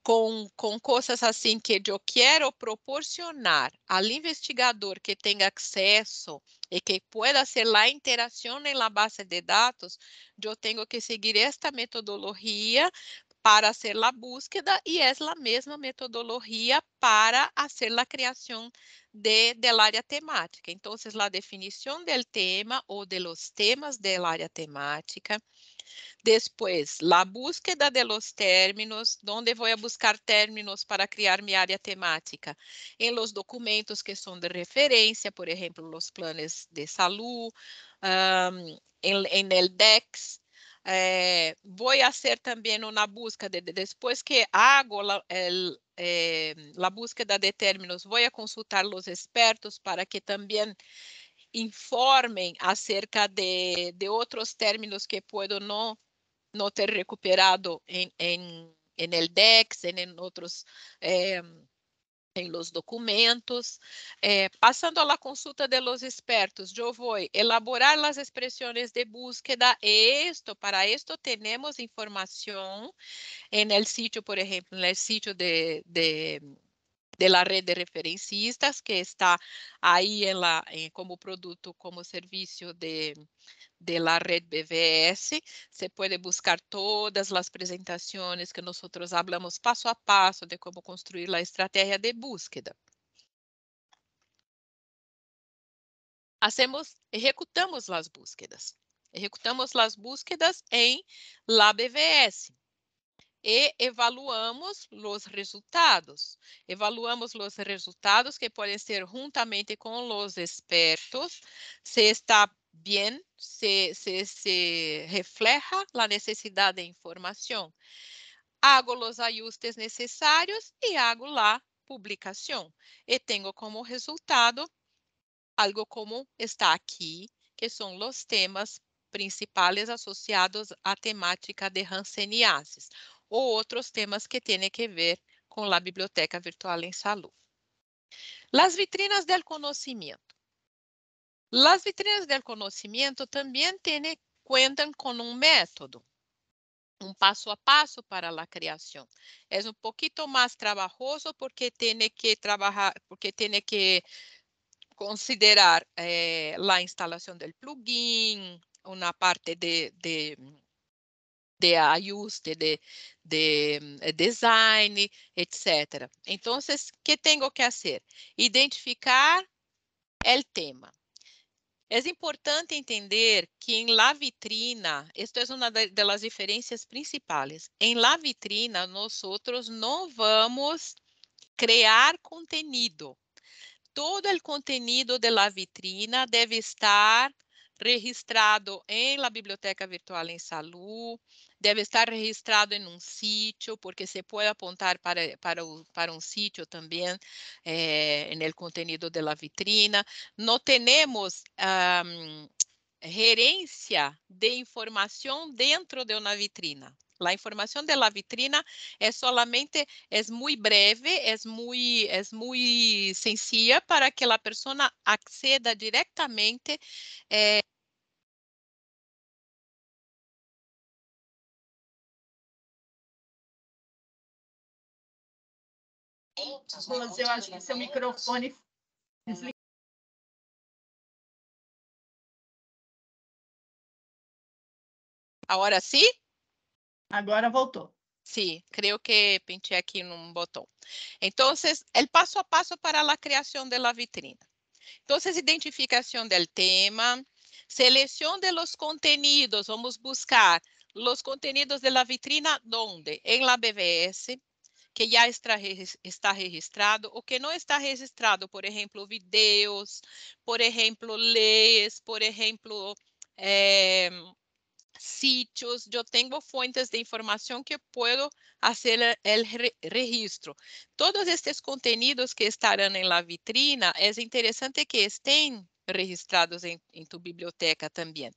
com, com coisas assim que eu quero proporcionar ao investigador que tenha acesso e que pueda ser lá interação em la base de dados, eu tenho que seguir esta metodologia para hacer la búsqueda y es la misma metodología para hacer la creación de, del área temática. Entonces, la definición del tema o de los temas del área temática. Después, la búsqueda de los términos, donde voy a buscar términos para crear mi área temática. En los documentos que son de referencia, por ejemplo, los planes de salud, um, en, en el DEX, é, eh, vou fazer também na busca de, de, depois que hago la, el, eh, la búsqueda de términos, vou consultar os expertos para que também informem acerca de, de outros términos que puedo não não ter recuperado em, em, el DEX, em, em outros eh, os documentos. Eh, passando pasando a la consulta de los expertos, eu vou elaborar las expresiones de búsqueda. Esto, para esto tenemos información en el sitio, por ejemplo, en el sitio de, de de la red de referencistas que está ahí en la, eh, como producto, como servicio de, de la red BVS. Se puede buscar todas las presentaciones que nosotros hablamos paso a paso de cómo construir la estrategia de búsqueda. Hacemos, ejecutamos las búsquedas. Ejecutamos las búsquedas en la BVS e evaluamos os resultados. Evaluamos os resultados que podem ser juntamente com os expertos se está bem, se, se, se refleja a necessidade de informação. Hago os ajustes necessários e hago a publicação. E tenho como resultado algo como está aqui, que são os temas principais associados à temática de Hanseniasis ou outros temas que tienen que ver com a biblioteca virtual em salud. Las vitrinas del conocimiento. Las vitrinas del conocimiento também têm, cuentan com um método, um passo a passo para a criação. É um poquito mais trabalhoso porque tiene que trabalhar, porque tiene que considerar eh, instalação do del plugin, uma parte de, de de ajuste de, de hum, eh, design, etc. Então, que tenho que fazer? Identificar o tema. É importante entender que em la vitrina, esta é uma das diferenças principais. Em la vitrina, nós não vamos criar conteúdo. Todo o conteúdo de la vitrina deve estar registrado em la biblioteca virtual em saúde. Deve estar registrado em um sítio, porque se pode apontar para, para, para também, sitio también eh, el contenido de la vitrina. Não temos um, de informação dentro de uma vitrina. A informação de la vitrina é solamente, é muito breve, é muito, é muito sencilla para que a persona acceda directamente eh, Nicolas, eu acho que seu microfone desligou. Agora sim? Agora voltou. Sim. Creio que pinché aqui num botão. Então o passo a passo para a criação da vitrina. Entonces, identificação del tema, seleção de los contenidos, vamos buscar los contenidos de la vitrina, ¿dónde? Em la BBS, que já está registrado ou que não está registrado, por exemplo, vídeos, por exemplo, leis, por exemplo, eh, sitios, eu tenho fontes de informação que posso fazer o registro. Todos estes conteúdos que estarão na vitrina, é interessante que estejam registrados em en, tu biblioteca também,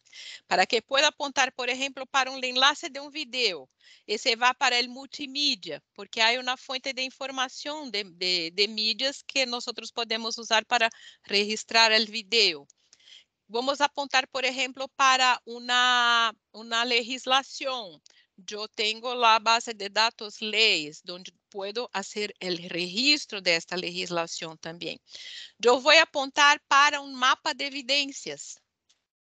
Para que pueda apontar, por exemplo, para un enlace de um vídeo, esse se para o multimídia, porque há uma fonte de informação de, de, de medias que nós podemos usar para registrar o vídeo. Vamos apontar, por exemplo, para uma legislação. Eu tenho lá a base de dados leis, onde puedo hacer el registro de esta legislación también. Yo voy a apuntar para un mapa de evidencias,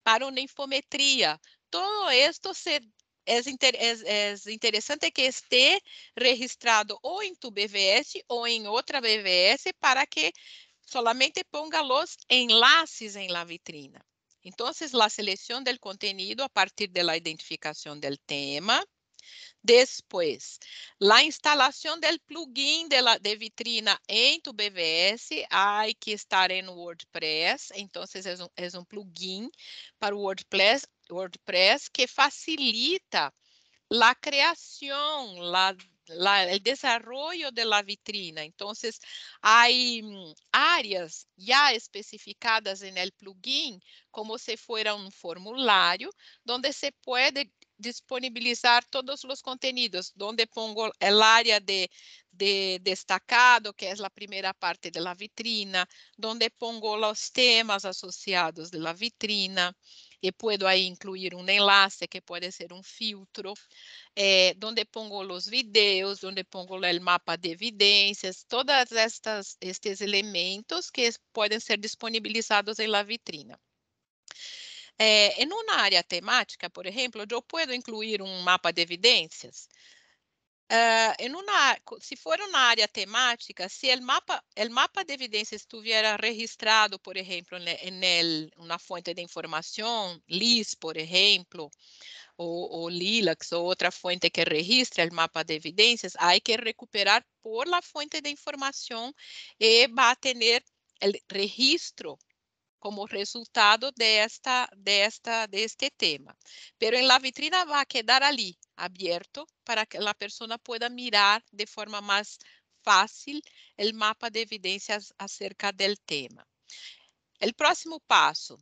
para una infometría. Todo esto se, es, inter, es, es, interesante que esté registrado o en tu BVS o en otra BVS para que solamente ponga los enlaces en la vitrina. Entonces, la selección del contenido a partir de la identificación del tema, Después, a instalação do plugin de, la, de vitrina em tu BVS, ai que estar no WordPress, então é um, um plugin para WordPress, WordPress que facilita a criação, la, la, o desenvolvimento de la vitrina. Então, há áreas já especificadas no plugin como se fosse um formulário, onde se pode disponibilizar todos os contenidos, onde pongo o área de, de destacado, que é a primeira parte da vitrina, onde pongo os temas associados da vitrina, e posso aí incluir um enlace que pode ser um filtro, eh, onde pongo os vídeos, onde pongo o mapa de evidências, todas estas estes elementos que podem ser disponibilizados em la vitrina. Eh, en área temática, por exemplo, eu posso incluir um mapa de evidências. Uh, en una, si fuera una área temática, si el mapa, el mapa de evidencia estuviera registrado, por ejemplo, en, en el, una fuente de información, LIS, por ejemplo, o, o, LILAX, o otra fuente que registra el mapa de evidencias, hay que recuperar por la fuente de información y va a tener el registro como resultado desta, desta, deste tema. Pero en la vitrina va a quedar ali, abierto, para que la persona pueda mirar de forma más fácil el mapa de evidencias acerca del tema. El próximo paso,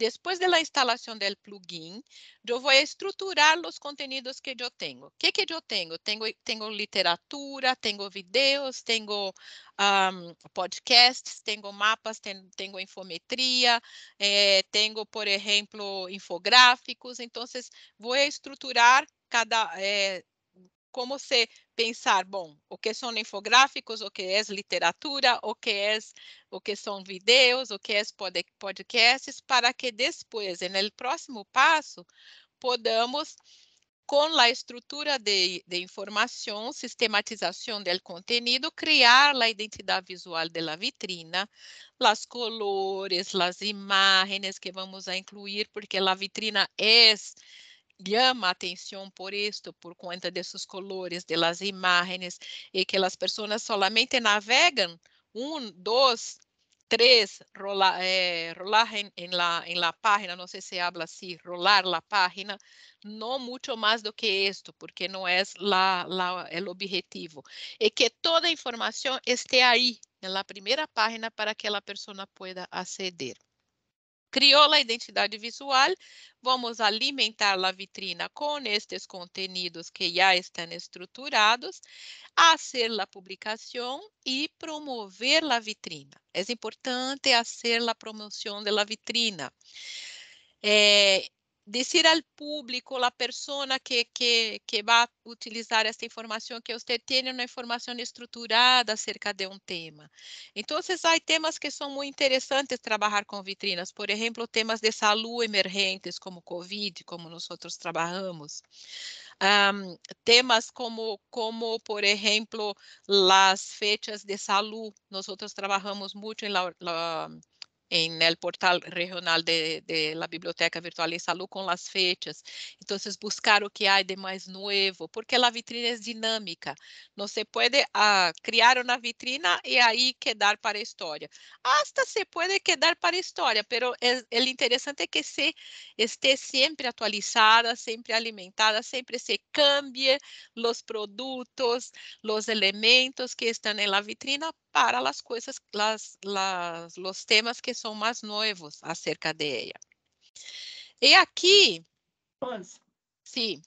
depois de instalação do plugin, eu vou estruturar os conteúdos contenidos que eu tenho. O que eu tenho? Tenho tenho literatura, tenho vídeos, tenho um, podcasts, tenho mapas, tenho infometria, eh, tenho eh, por exemplo infográficos. Então vou estruturar cada, eh, como se pensar, bom, o que são infográficos, o que é literatura, o que é o que são vídeos, o que é podcasts, para que depois, no próximo passo, podamos com a estrutura de, de informação, sistematização do conteúdo, criar a identidade visual da vitrina, as cores, as imagens que vamos a incluir, porque a vitrina é llama atenção por isto, por conta de sus colores, de las imágenes, e que as pessoas solamente navegam um, dois, três rola, eh, rolar la, la página, não sei se habla assim, rolar la página, não muito mais do que isto, porque não é la, la, el objetivo. e que toda a esté esteja aí na primeira página, para que a pessoa pueda acceder. Criou a identidade visual, vamos alimentar a vitrina com estes contenidos que já estão estruturados, ser a publicação e promover a vitrina. É importante fazer a promoção da vitrina. É, decir al público, la persona que, que, que, va a utilizar esta información, que usted tiene una información estructurada acerca de un tema. Entonces, hay temas que son muy interesantes trabajar con vitrinas, por ejemplo, temas de salud emergentes como COVID, como nosotros trabajamos. Um, temas como, como, por ejemplo, las fechas de salud. Nosotros trabajamos mucho en la, la en el portal regional de, da la Biblioteca Virtual em Salud com as fechas. vocês buscar o que há de mais novo, porque a vitrina é dinâmica. Não se pode uh, ah, criar uma vitrina e aí quedar para história. Hasta se pode quedar para história, pero é é interessante que se esté sempre atualizada, sempre alimentada, sempre se cambie los produtos, los elementos que estão en vitrina para as coisas, las, las, los temas que são mais novos acerca de ella. E aqui. Rose, sim.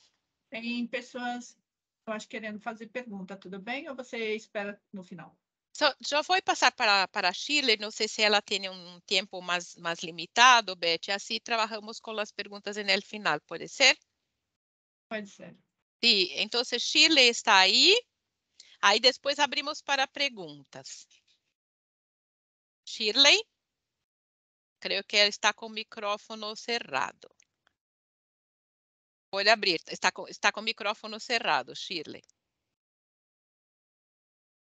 Tem pessoas, eu acho, querendo fazer pergunta, tudo bem? Ou você espera no final? So, já vou passar para, para Chile, não sei se ela tem um tempo mais, mais limitado, Beth, assim trabalhamos com as perguntas no final, pode ser? Pode ser. Sim, então Chile está aí. Aí depois abrimos para perguntas. Shirley? Creio que ela está com o micrófono cerrado. Pode abrir. Está com, está com o micrófono cerrado, Shirley.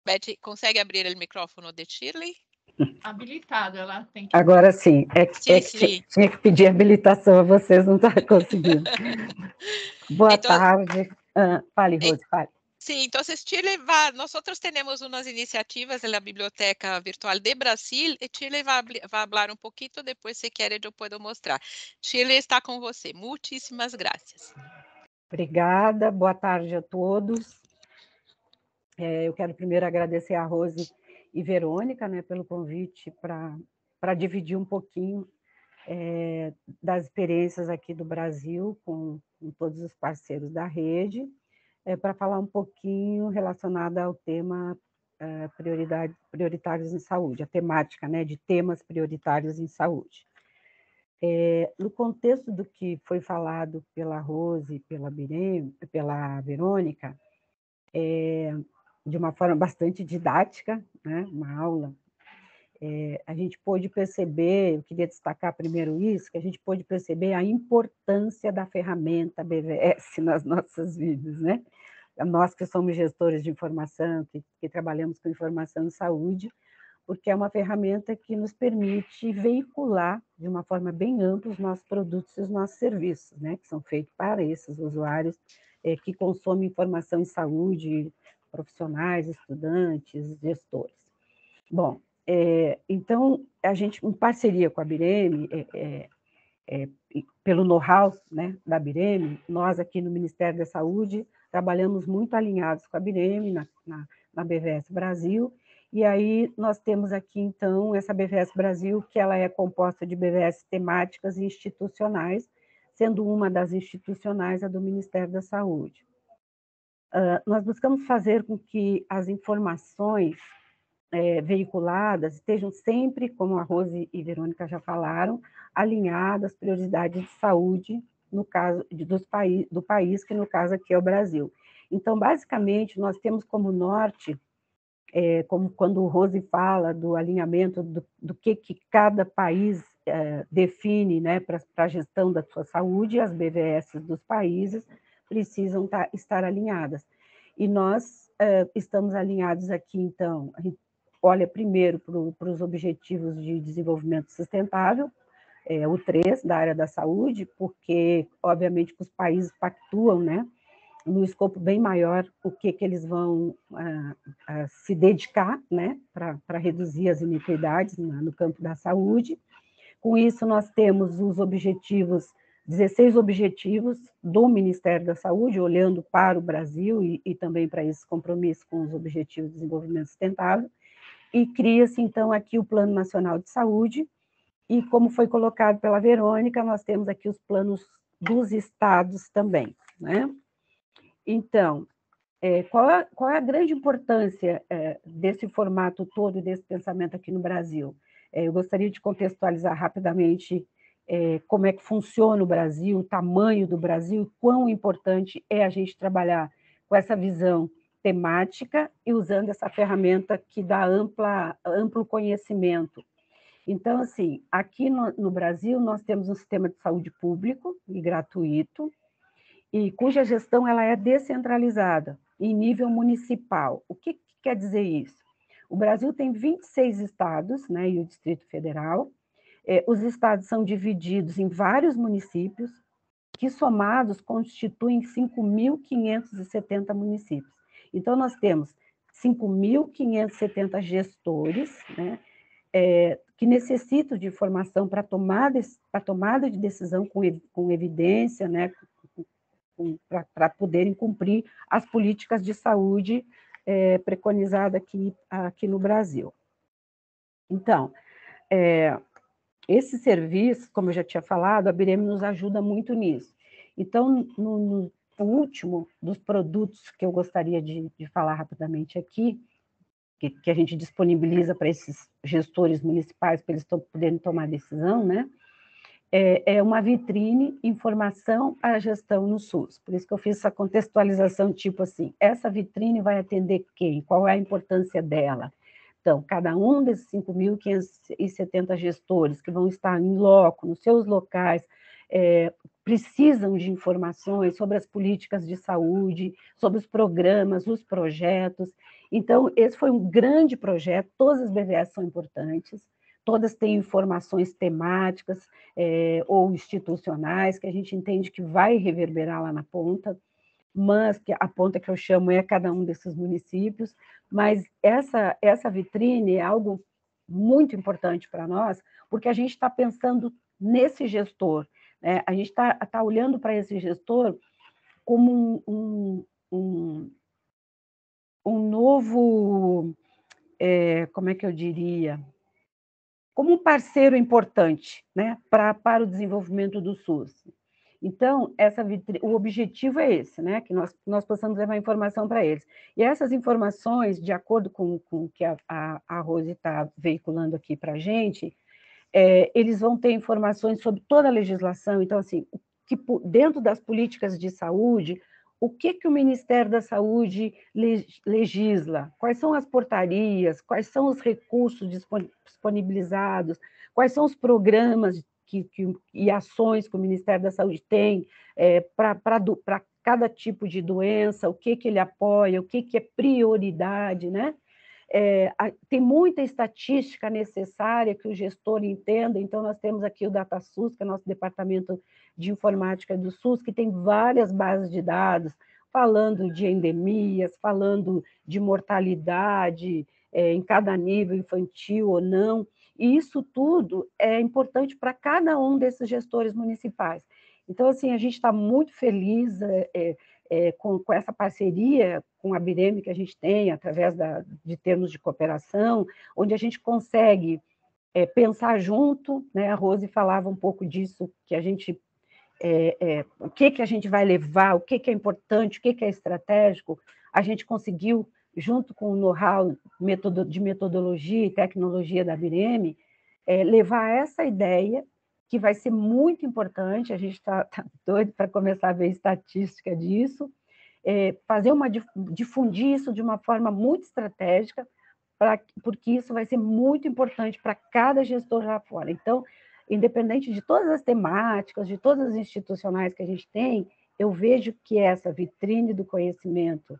Beth, consegue abrir o micrófono de Shirley? Habilitado, ela tem que... Agora sim. É, é sim, é sim. Tinha que pedir habilitação a vocês, não está conseguindo. Boa então, tarde. Ah, fale, Rose, fale. Sim, então, se Chile vai, nós temos umas iniciativas na Biblioteca Virtual de Brasil e Chile vai, vai falar um pouquinho, depois, se quer, eu posso mostrar. Chile está com você. Muitíssimas graças. Obrigada, boa tarde a todos. É, eu quero primeiro agradecer a Rose e Verônica né, pelo convite para dividir um pouquinho é, das experiências aqui do Brasil com, com todos os parceiros da rede é, para falar um pouquinho relacionada ao tema é, prioridade, prioritários em saúde, a temática né, de temas prioritários em saúde. É, no contexto do que foi falado pela Rose, pela, pela Verônica, é, de uma forma bastante didática, né, uma aula, é, a gente pôde perceber, eu queria destacar primeiro isso, que a gente pôde perceber a importância da ferramenta BVS nas nossas vidas, né? nós que somos gestores de informação, que, que trabalhamos com informação em saúde, porque é uma ferramenta que nos permite veicular de uma forma bem ampla os nossos produtos e os nossos serviços, né, que são feitos para esses usuários é, que consomem informação em saúde, profissionais, estudantes, gestores. Bom, é, então, a gente, em parceria com a Bireme, é, pelo know-how né, da Bireme, nós aqui no Ministério da Saúde trabalhamos muito alinhados com a Bireme, na, na, na BVS Brasil, e aí nós temos aqui, então, essa BVS Brasil, que ela é composta de BVS temáticas e institucionais, sendo uma das institucionais a do Ministério da Saúde. Uh, nós buscamos fazer com que as informações é, veiculadas estejam sempre, como a Rose e Verônica já falaram, alinhadas às prioridades de saúde no caso dos país, do país, que no caso aqui é o Brasil. Então, basicamente, nós temos como norte, é, como quando o Rose fala do alinhamento do, do que, que cada país é, define né, para a gestão da sua saúde, as BVS dos países precisam tá, estar alinhadas. E nós é, estamos alinhados aqui, então, olha primeiro para os objetivos de desenvolvimento sustentável, é, o 3 da área da saúde, porque, obviamente, os países pactuam, né? no escopo bem maior o que, que eles vão ah, ah, se dedicar né, para reduzir as iniquidades né, no campo da saúde. Com isso, nós temos os objetivos, 16 objetivos do Ministério da Saúde, olhando para o Brasil e, e também para esse compromisso com os Objetivos de Desenvolvimento Sustentável, e cria-se, então, aqui o Plano Nacional de Saúde, e como foi colocado pela Verônica, nós temos aqui os planos dos estados também, né? Então, é, qual, é, qual, é a grande importância é, desse formato todo, desse pensamento aqui no Brasil? É, eu gostaria de contextualizar rapidamente é, como é que funciona o Brasil, o tamanho do Brasil, e quão importante é a gente trabalhar com essa visão temática e usando essa ferramenta que dá ampla, amplo conhecimento então, assim, aqui no, no Brasil nós temos um sistema de saúde público e gratuito, e cuja gestão ela é descentralizada em nível municipal. O que, que quer dizer isso? O Brasil tem 26 estados, né, e o Distrito Federal. É, os estados são divididos em vários municípios, que somados constituem 5.570 municípios. Então, nós temos 5.570 gestores, né, é, que necessitam de informação para tomada, tomada de decisão com, com evidência, né, para poderem cumprir as políticas de saúde é, preconizadas aqui, aqui no Brasil. Então, é, esse serviço, como eu já tinha falado, a Bireme nos ajuda muito nisso. Então, no, no último dos produtos que eu gostaria de, de falar rapidamente aqui, que, que a gente disponibiliza para esses gestores municipais, para eles to poderem tomar decisão, né? É, é uma vitrine informação à gestão no SUS. Por isso que eu fiz essa contextualização, tipo assim, essa vitrine vai atender quem? Qual é a importância dela? Então, cada um desses 5.570 gestores que vão estar em loco, nos seus locais, é, precisam de informações sobre as políticas de saúde, sobre os programas, os projetos, então, esse foi um grande projeto, todas as BVS são importantes, todas têm informações temáticas é, ou institucionais que a gente entende que vai reverberar lá na ponta, mas que a ponta que eu chamo é cada um desses municípios, mas essa, essa vitrine é algo muito importante para nós, porque a gente está pensando nesse gestor, né? a gente está tá olhando para esse gestor como um, um, um um novo, é, como é que eu diria, como um parceiro importante né, pra, para o desenvolvimento do SUS. Então, essa vitri... o objetivo é esse, né? que nós, nós possamos levar informação para eles. E essas informações, de acordo com, com o que a, a, a Rose está veiculando aqui para a gente, é, eles vão ter informações sobre toda a legislação. Então, assim, que dentro das políticas de saúde, o que, que o Ministério da Saúde legisla, quais são as portarias, quais são os recursos disponibilizados, quais são os programas que, que, e ações que o Ministério da Saúde tem é, para cada tipo de doença, o que, que ele apoia, o que, que é prioridade, né? É, tem muita estatística necessária que o gestor entenda, então nós temos aqui o DataSUS, que é nosso departamento de Informática do SUS, que tem várias bases de dados falando de endemias, falando de mortalidade é, em cada nível infantil ou não. E isso tudo é importante para cada um desses gestores municipais. Então, assim, a gente está muito feliz é, é, é com, com, essa parceria com a Bireme que a gente tem, através da, de termos de cooperação, onde a gente consegue é, pensar junto, né? a Rose falava um pouco disso, que a gente é, é, o que, que a gente vai levar, o que, que é importante, o que, que é estratégico, a gente conseguiu, junto com o know-how de metodologia e tecnologia da BIREM, é, levar essa ideia, que vai ser muito importante, a gente está tá doido para começar a ver estatística disso, é, fazer uma difundir isso de uma forma muito estratégica, pra, porque isso vai ser muito importante para cada gestor lá fora. Então, independente de todas as temáticas, de todas as institucionais que a gente tem, eu vejo que essa vitrine do conhecimento,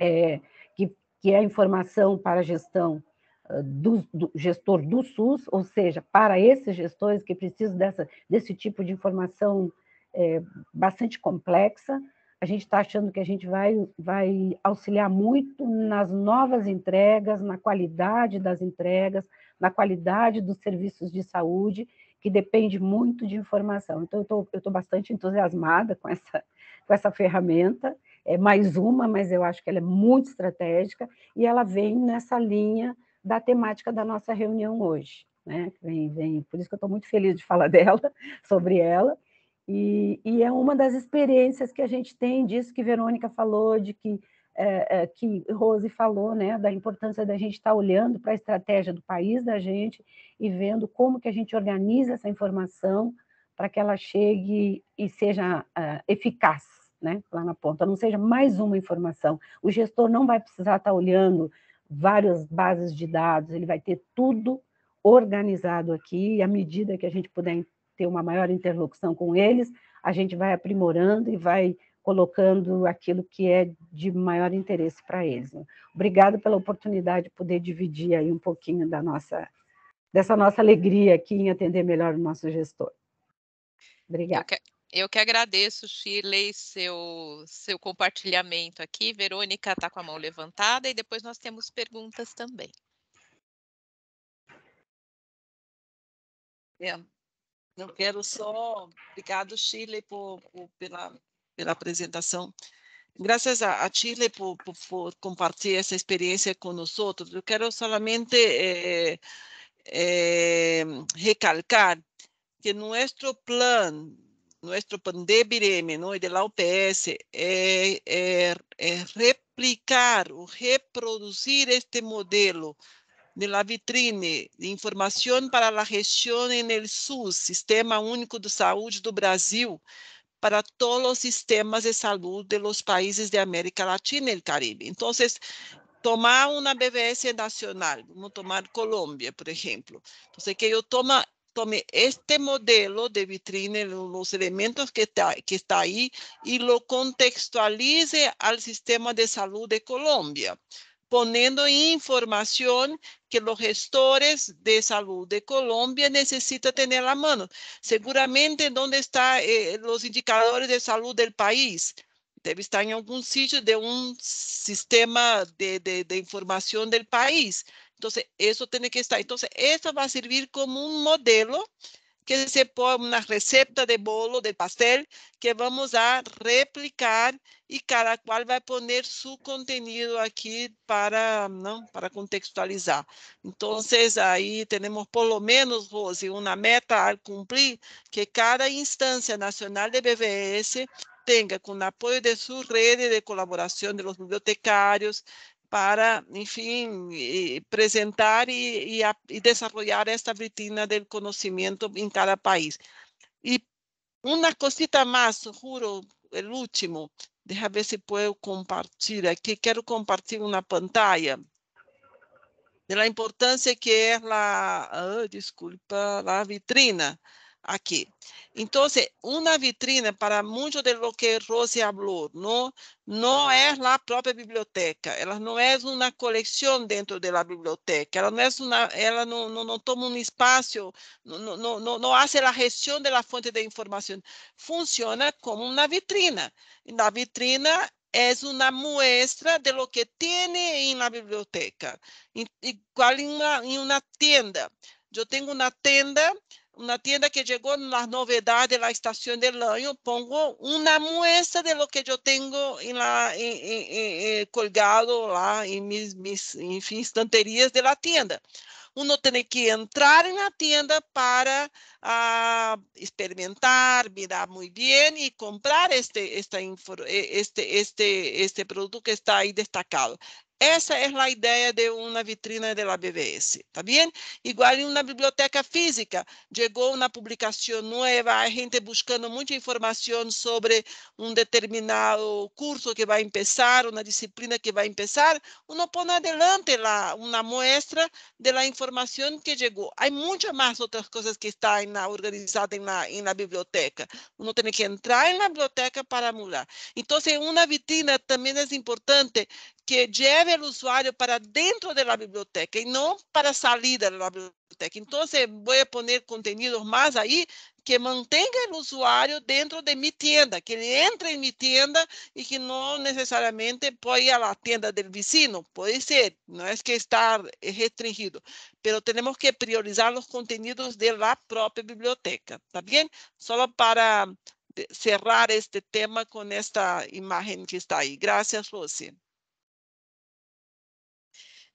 é, que, que é a informação para a gestão ah, do, do, gestor do SUS, ou seja, para esses gestores que precisam dessa, desse tipo de informação é, bastante complexa, a gente está achando que a gente vai, vai auxiliar muito nas novas entregas, na qualidade das entregas, na qualidade dos serviços de saúde que depende muito de informação. Então, eu estou bastante entusiasmada com essa, com essa ferramenta. É mais uma, mas eu acho que ela é muito estratégica e ela vem nessa linha da temática da nossa reunião hoje. Né? Vem, vem. Por isso que eu estou muito feliz de falar dela, sobre ela. E, e é uma das experiências que a gente tem disso que Verônica falou, de que é, é, que Rose falou, né, da importância da gente estar tá olhando para a estratégia do país da gente e vendo como que a gente organiza essa informação para que ela chegue e seja eh, eficaz, né, lá na ponta, não seja mais uma informação. O gestor não vai precisar estar tá olhando várias bases de dados, ele vai ter tudo organizado aqui, e à medida que a gente puder ter uma maior interlocução com eles, a gente vai aprimorando e vai colocando aquilo que é de maior interesse para eles. Obrigada pela oportunidade de poder dividir aí um pouquinho da nossa dessa nossa alegria aqui em atender melhor o nosso gestor. Obrigada. Eu que, eu que agradeço, Shirley, seu, seu compartilhamento aqui. Verônica está com a mão levantada e depois nós temos perguntas também. É, eu quero só. Obrigado, Shirley, por, por, pela, pela apresentação. Graças a, a Chile por, por, por, compartilhar essa experiência conosco. Eu quero somente eh, eh, recalcar que nosso plano, nosso plano de BRM ¿no? e da UPS é, replicar ou reproduzir este modelo de la vitrine de informação para a gestão no SUS, Sistema Único de Saúde do Brasil, para todos los sistemas de salud de los países de América Latina y el Caribe. Entonces, tomar una BBS nacional, vamos tomar Colombia, por ejemplo. Entonces, que yo toma, tome este modelo de vitrina, los elementos que que está ahí, y lo contextualice al sistema de salud de Colombia poniendo información que los gestores de salud de Colombia necesitan tener a la mano. Seguramente dónde están eh, los indicadores de salud del país. Debe estar en algún sitio de un sistema de, de información del país. Entonces, eso tiene que estar. Entonces, eso va a servir como un modelo que se põe uma receita de bolo, de pastel, que vamos a replicar e cada qual vai pôr seu conteúdo aqui para, não, para contextualizar. Então, aí temos, pelo menos, Rose, uma meta a cumprir, que cada instância nacional de BVS tenha com o apoio de sua rede de colaboração de los bibliotecários, para, enfim, apresentar e e e desenvolver esta vitrina do conhecimento em cada país. E uma cosita mais, juro, o último, deja ver se posso compartilhar aqui, quero compartilhar uma pantalla de importância que é a, oh, ah, disculpa, vitrina aqui. Então, uma vitrina para muito de lo que Rose falou, não não é a própria biblioteca, ela não é uma coleção dentro da biblioteca, ela não é uma, ela não não não toma um espaço, não não não não hace la gestión de la fuente de informação, funciona como uma vitrina. La vitrina é uma muestra de lo que tem em la biblioteca, igual en una, en una tienda. Yo tengo una tienda una tienda que llegó las novedades de la estación del año, pongo una muestra de lo que yo tengo eh, colgado ah, en mis, estanterías de la tienda. Uno tiene que entrar en la tienda para ah, experimentar, mirar muy bien y comprar este, eh, este, este, este producto que está ahí destacado. Essa é a ideia de uma vitrina de la BBS, ¿está bem? Igual em uma biblioteca física, chegou uma publicação nueva, a gente buscando muita informação sobre um determinado curso que vai começar, uma disciplina que vai começar, uno põe adelante lá uma muestra de informação que chegou. Há muitas mais outras coisas que está organizadas na, organizada biblioteca. Uno tem que entrar na biblioteca para mudar. Então, uma vitrina também é importante que leve o usuário para dentro de biblioteca e não para a de da biblioteca. Então, vou a poner contenidos mais aí que mantenha o usuário dentro de minha tienda, que ele entre em minha tienda e que não necessariamente puede ir a tienda do vecino. Pode ser, não é que está restringido, mas temos que priorizar os contenidos de própria biblioteca, ¿está bem? Só para eh, cerrar este tema com esta imagem que está aí. Obrigada, Lucy.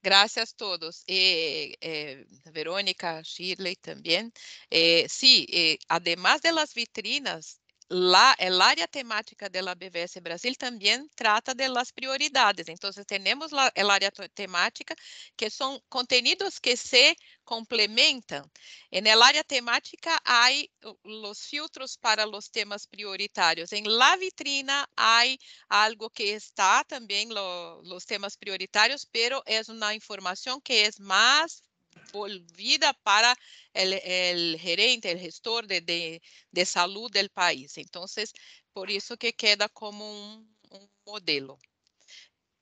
Gracias a todos. Eh, eh, Verónica, Shirley también. Eh, sí, eh, además de las vitrinas, lá é, el área temática de la BBS Brasil también trata de las prioridades. Entonces, tenemos la, é el área temática, que son contenidos que se complementan. En el área temática hay los filtros para los temas prioritarios. En la vitrina hay algo que está también lo, los temas prioritarios, pero es é una información que es más volvida para o gerente, o gestor de, de, de salud del país. Então, por isso que queda como um, um modelo.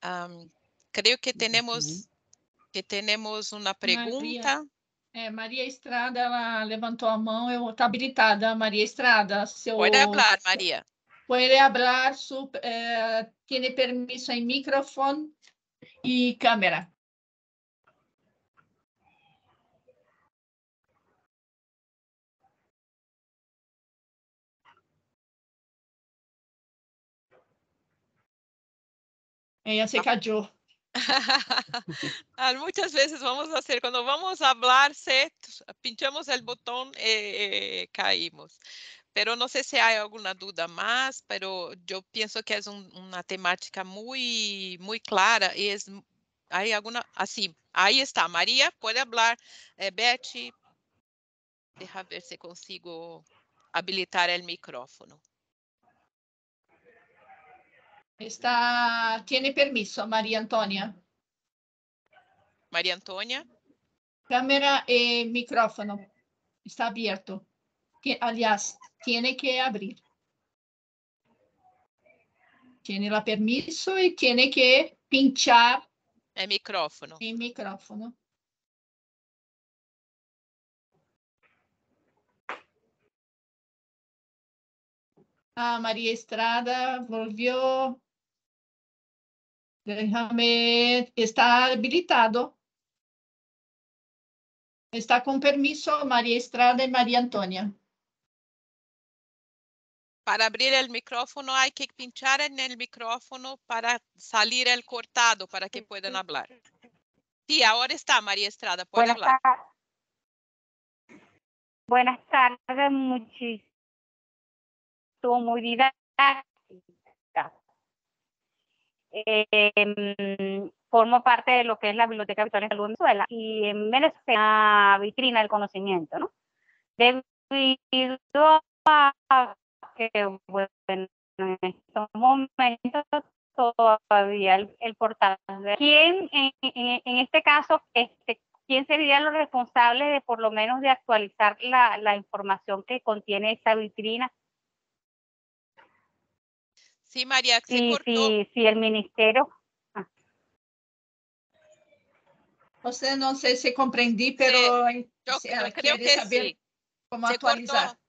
Um, creio que temos que temos uma pergunta. Maria, eh, é, Maria Estrada, ela levantou a mão, eu está habilitada, Maria Estrada. Seu, Pode falar, Maria. Pode falar, Tem eh, em microfone e câmera. Ella se cayó. Muchas veces vamos a hacer, cuando vamos a hablar, se, pinchamos el botón, eh, eh, caímos. Pero não sei se há alguma dúvida mais, mas eu penso que é uma temática muito, muito clara e é, há alguma, assim, aí está, Maria, pode falar, eh, Beth, deja ver se consigo habilitar o microfone. Está... ¿Tiene permiso María Antonia? María Antonia. Cámara y micrófono. Está abierto. Aliás, tiene que abrir. Tiene la permiso y tiene que pinchar. El micrófono. El micrófono. Ah, María Estrada volvió Déjame, está habilitado. Está con permiso María Estrada y María Antonia. Para abrir el micrófono hay que pinchar en el micrófono para salir el cortado para que puedan hablar. Sí, ahora está María Estrada, puede Buenas hablar. Tardes. Buenas tardes, muchísimas. gracias. Em, formo parte de lo que es la Biblioteca Virtual de Salud Venezuela y en Venezuela vitrina del conocimiento, ¿no? Debido a que, en estos momentos todavía el, el portal de... ¿Quién, en, este caso, este, quién sería los responsable de por lo menos de actualizar la, la información que contiene esta vitrina Sí, María, se sí, cortó. Sí, sí, el ministerio. Ah. O sea, no sé si comprendí, pero sí, yo, yo creo que saber sí. cómo se actualizar. Cortó.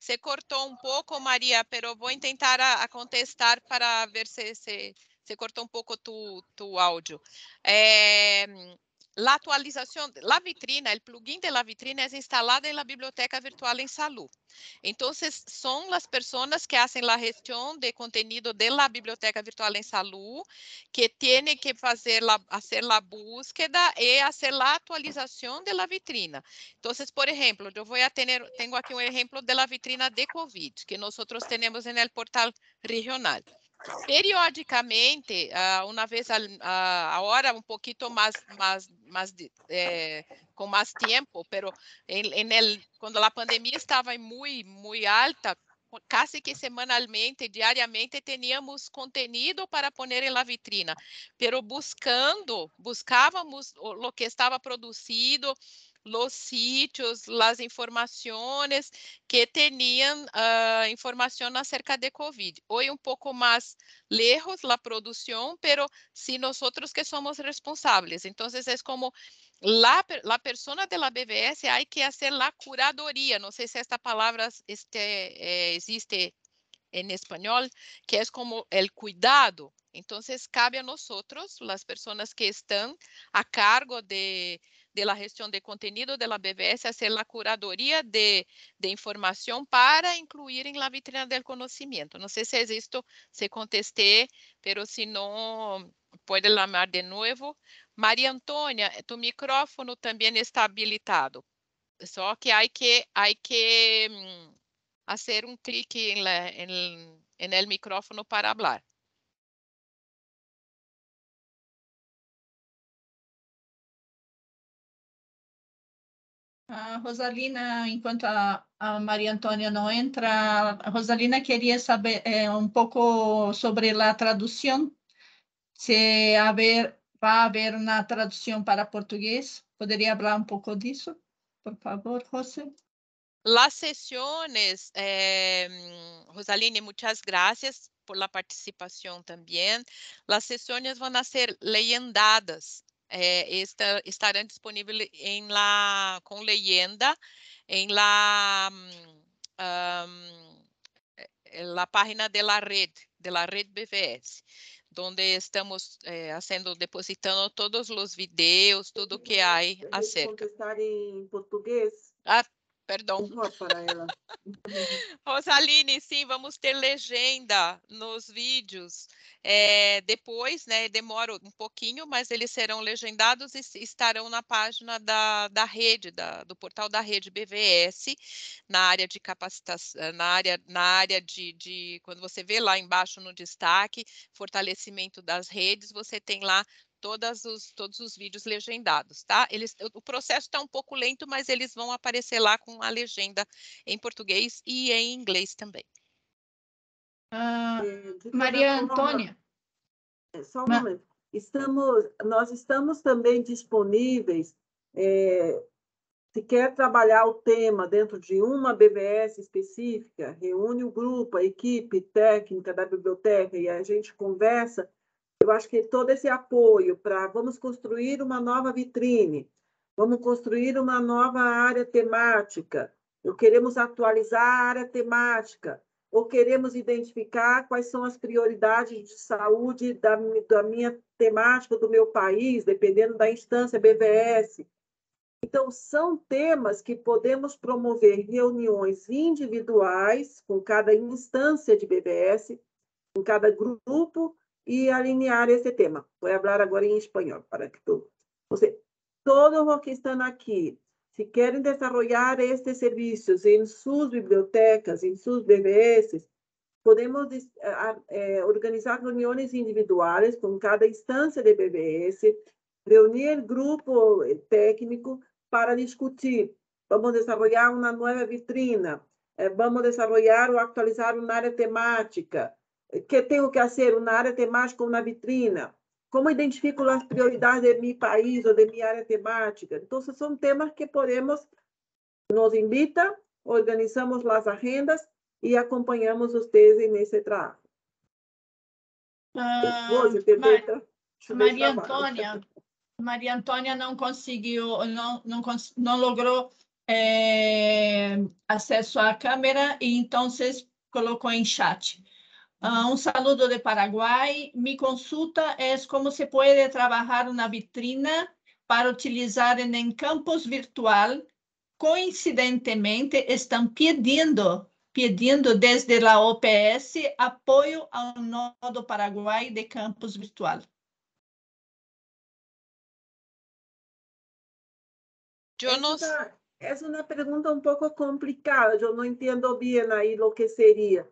Você cortou um pouco, Maria, pero vou tentar a, a contestar para ver se, se, se cortou um pouco tu, tu áudio. É, eh, La atualização la vitrina, o plugin de la vitrina é instalado na biblioteca virtual em salud. Então, são as pessoas que fazem a gestão de conteúdo de la biblioteca virtual em salud que têm que fazer la, hacer la búsqueda e a la actualización de la vitrina. Então, por exemplo, eu vou ter tenho aqui um exemplo de la vitrina de COVID que nós temos no portal regional periodicamente, ah, uma vez a, a hora, um pouquinho mais, mais, mais eh, com mais tempo, mas quando a pandemia estava muito, muito alta, casi que semanalmente, diariamente, tínhamos conteúdo para pôr em la vitrina, mas buscando, buscávamos o que estava produzido, los sitios, las informações que tenían uh, ah, acerca de COVID. Hoy um pouco mais lejos la producción, pero si nosotros que somos responsables. Entonces es é como la, la persona de la BBS hay que hacer la curadoría. No sé si esta palabra este, eh, existe en español, que es é como el cuidado. Entonces cabe a nosotros, las personas que están a cargo de de la gestión de contenido de la BBS hacer la curaduría de, de, información para incluir en la vitrina del conocimiento. No sé si es esto, se contesté, pero si no, puede llamar de nuevo. María Antonia, tu micrófono también está habilitado, só que hay que, hay que mm, hacer un clic en, la, en, en el micrófono para hablar. A Rosalina, enquanto a, a, Maria Antônia não entra, a Rosalina queria saber é, um pouco sobre a tradução. Se haver, vai haver uma tradução para português, poderia falar um pouco disso, por favor, José? Las sessões, eh, Rosaline, graças gracias por la participação também. Las sessões vão ser leyendadas. Eh, estarão disponíveis em com legenda em eh, la, um, página da rede da rede BVS, onde estamos eh, depositando todos os vídeos, tudo que há acerca. contestar em português? Ah, perdão. Rosaline, sim, vamos ter legenda nos vídeos. É, depois, né, demora um pouquinho, mas eles serão legendados e estarão na página da, da rede, da, do portal da rede BVS, na área de capacitação, na área, na área de, de, quando você vê lá embaixo no destaque, fortalecimento das redes, você tem lá todas os, todos os vídeos legendados, tá? Eles, o processo está um pouco lento, mas eles vão aparecer lá com a legenda em português e em inglês também. Ah, é, Maria Antônia. É, só um momento. Estamos, nós estamos também disponíveis, é, se quer trabalhar o tema dentro de uma BVS específica, reúne o grupo, a equipe técnica da biblioteca e a gente conversa eu acho que todo esse apoio para vamos construir uma nova vitrine, vamos construir uma nova área temática, ou queremos atualizar a área temática, ou queremos identificar quais são as prioridades de saúde da, da minha temática, do meu país, dependendo da instância BVS. Então, são temas que podemos promover reuniões individuais com cada instância de BBS, com cada grupo e alinhar esse tema. Vou falar agora em espanhol para que tú... você, todos os que estão aqui, se querem desenvolver estes serviços em suas bibliotecas, em suas BBS, podemos eh, eh, organizar reuniões individuais com cada instância de BBS, reunir grupo técnico para discutir. Vamos desenvolver uma nova vitrina, eh, vamos desenvolver ou atualizar uma área temática, que tenho que fazer na área temática ou na vitrina? Como identifico as prioridades de meu país ou de minha área temática? Então, são temas que podemos, nos invita, organizamos as agendas e acompanhamos vocês nesse trabalho. Ah, Maria Antônia, Maria Antônia não conseguiu, não, não, não logrou é, acesso à câmera e então vocês colocou em chat. Uh, saludo de Paraguai. Minha consulta é como se pode trabalhar uma vitrina para utilizar em campos virtual. Coincidentemente, estão pedindo, pedindo desde a OPS apoio ao nodo Paraguai de campus virtual. Yo é uma pergunta um pouco complicada. Eu não entendo bem aí o que seria.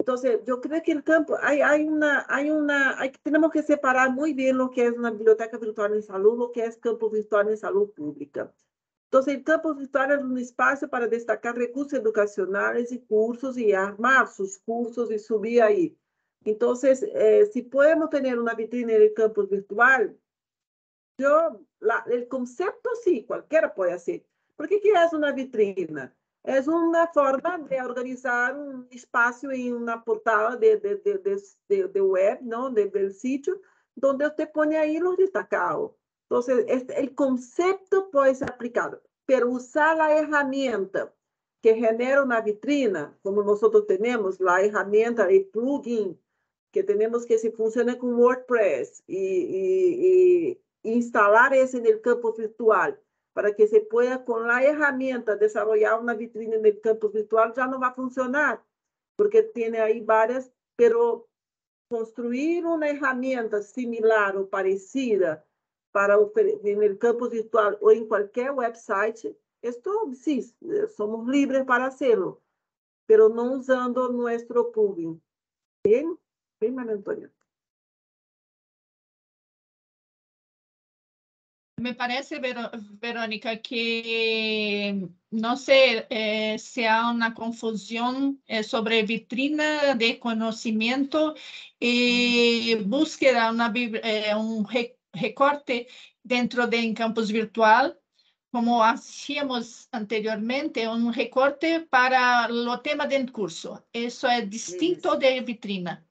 Entonces, yo creo que el campo, hay, hay una, hay una, hay, tenemos que separar muy bien lo que es una biblioteca virtual en salud, lo que es campo virtual en salud pública. Entonces, el campo virtual es un espacio para destacar recursos educacionales y cursos y armar sus cursos y subir ahí. Entonces, eh, si podemos tener una vitrina en el campo virtual, yo, la, el concepto sí, cualquiera puede hacer. ¿Por qué, qué es una vitrina? es una forma de organizar un espacio en una portada de, de, web, ¿no? del sitio, donde usted pone ahí los destacados. Entonces, el concepto puede ser aplicado, pero usar la herramienta que genera una vitrina, como nosotros tenemos, la herramienta, el plugin, que tenemos que si funciona con WordPress y, instalar ese en el campo virtual para que se possa, com a herramienta desenvolver uma vitrine en el campo virtual, já não vai funcionar, porque tem aí várias. pero construir uma herramienta similar ou parecida para o el campo virtual ou em qualquer website, esto sim, somos livres para fazê-lo, pero não usando nosso plugin. Bem, bien, Antônia. Me parece, Verônica, que não sei eh, se há uma confusão eh, sobre vitrina de conhecimento e busca eh, é, um recorte dentro de um campus virtual, como hacíamos anteriormente, um recorte para o tema do curso. Isso é distinto de vitrina.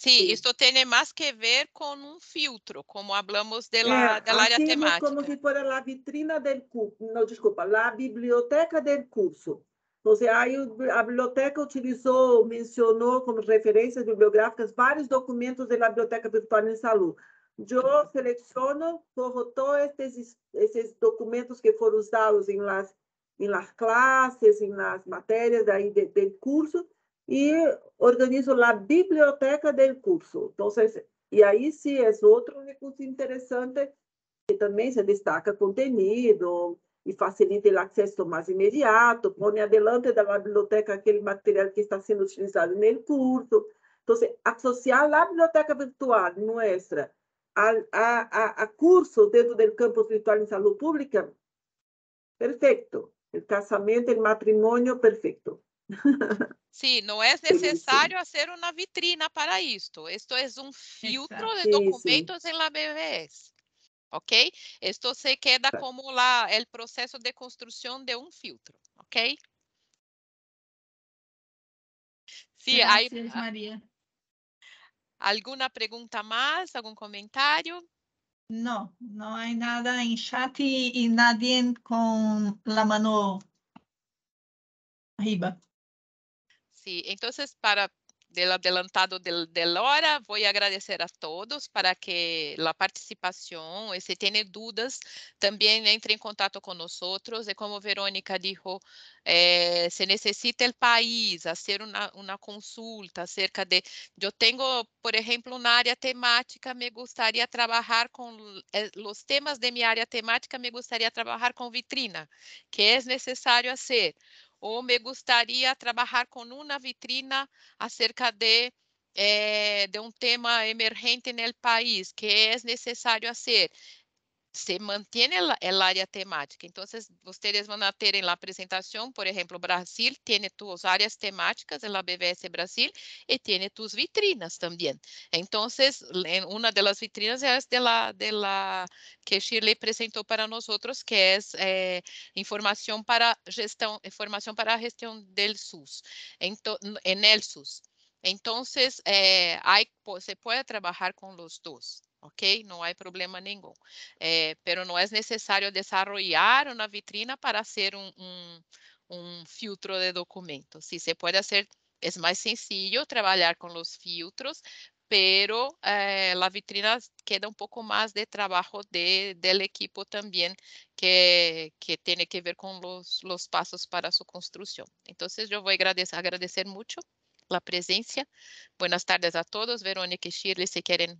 Sí, esto tiene más que ver con un filtro, como hablamos de la, del área temática. como si fuera la vitrina del curso, no, disculpa, la biblioteca del curso. Entonces, aí a biblioteca utilizou, mencionou como referências bibliográficas vários documentos da Biblioteca Virtual em Salu. Eu seleciono, corroto estes, esses documentos que foram usados em las, em las classes, em las matérias aí do curso, e organizo a biblioteca do curso. Então, e aí sim é outro recurso interessante que também se destaca conteúdo e facilita o acesso mais imediato, põe adiante da biblioteca aquele material que está sendo utilizado no curso. Então, associar a biblioteca virtual nossa a, a, a, curso dentro do campo virtual em saúde pública, perfeito. O casamento, o matrimônio, perfeito. Sim, não é necessário fazer uma vitrina para isto. Isto é um filtro de documentos em la BBS. ¿Ok? Isto se queda tá. como la, o processo de construção de um filtro. ¿Ok? Sim, aí Maria. Alguma pergunta mais? Algum comentário? Não, não há nada em chat e nada com a mão mano arriba. Sí, entonces para del adelantado de, de, Laura, voy a agradecer a todos para que la participación, y eh, si tiene dudas, también entre en contacto con nosotros. Y como Verónica dijo, eh, se necesita el país hacer una, una, consulta acerca de, yo tengo, por ejemplo, una área temática, me gustaría trabajar con eh, los temas de mi área temática, me gustaría trabajar con vitrina, que es necesario hacer ou me gustaría trabalhar com uma vitrina acerca de eh, de um tema emergente no país, que é necessário fazer se mantém el área temática. Então vocês, vão ter na apresentação, por exemplo, Brasil tem suas áreas temáticas en BVS BBS Brasil e tem suas vitrinas também. Então, uma das de vitrinas é de la, de la que Shirley apresentou para nós, que é eh, para gestão, informação para gestão del SUS, em en SUS. eh, pode se com os dois ok? Não há problema nenhum. É, pero não é necessário desarrollar uma vitrina para ser um, um, um filtro de documentos. Se se pode fazer, é mais sencillo trabalhar com os filtros, pero eh, a vitrina queda um pouco mais de trabalho de, del equipo também que, que tem que ver com os, os passos para sua construção. Então, eu vou agradecer, agradecer muito a presença. Boas tardes a todos. Verónica e Shirley, se querem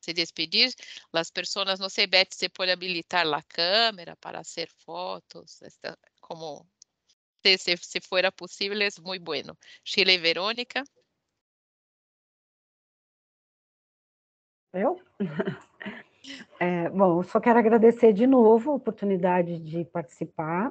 se despedir, as pessoas, não se ve você pode habilitar a câmera para fazer fotos, como se, se, si possível, é muito bom. bueno. Chile Verônica. Eu? É, bom, só quero agradecer de novo a oportunidade de participar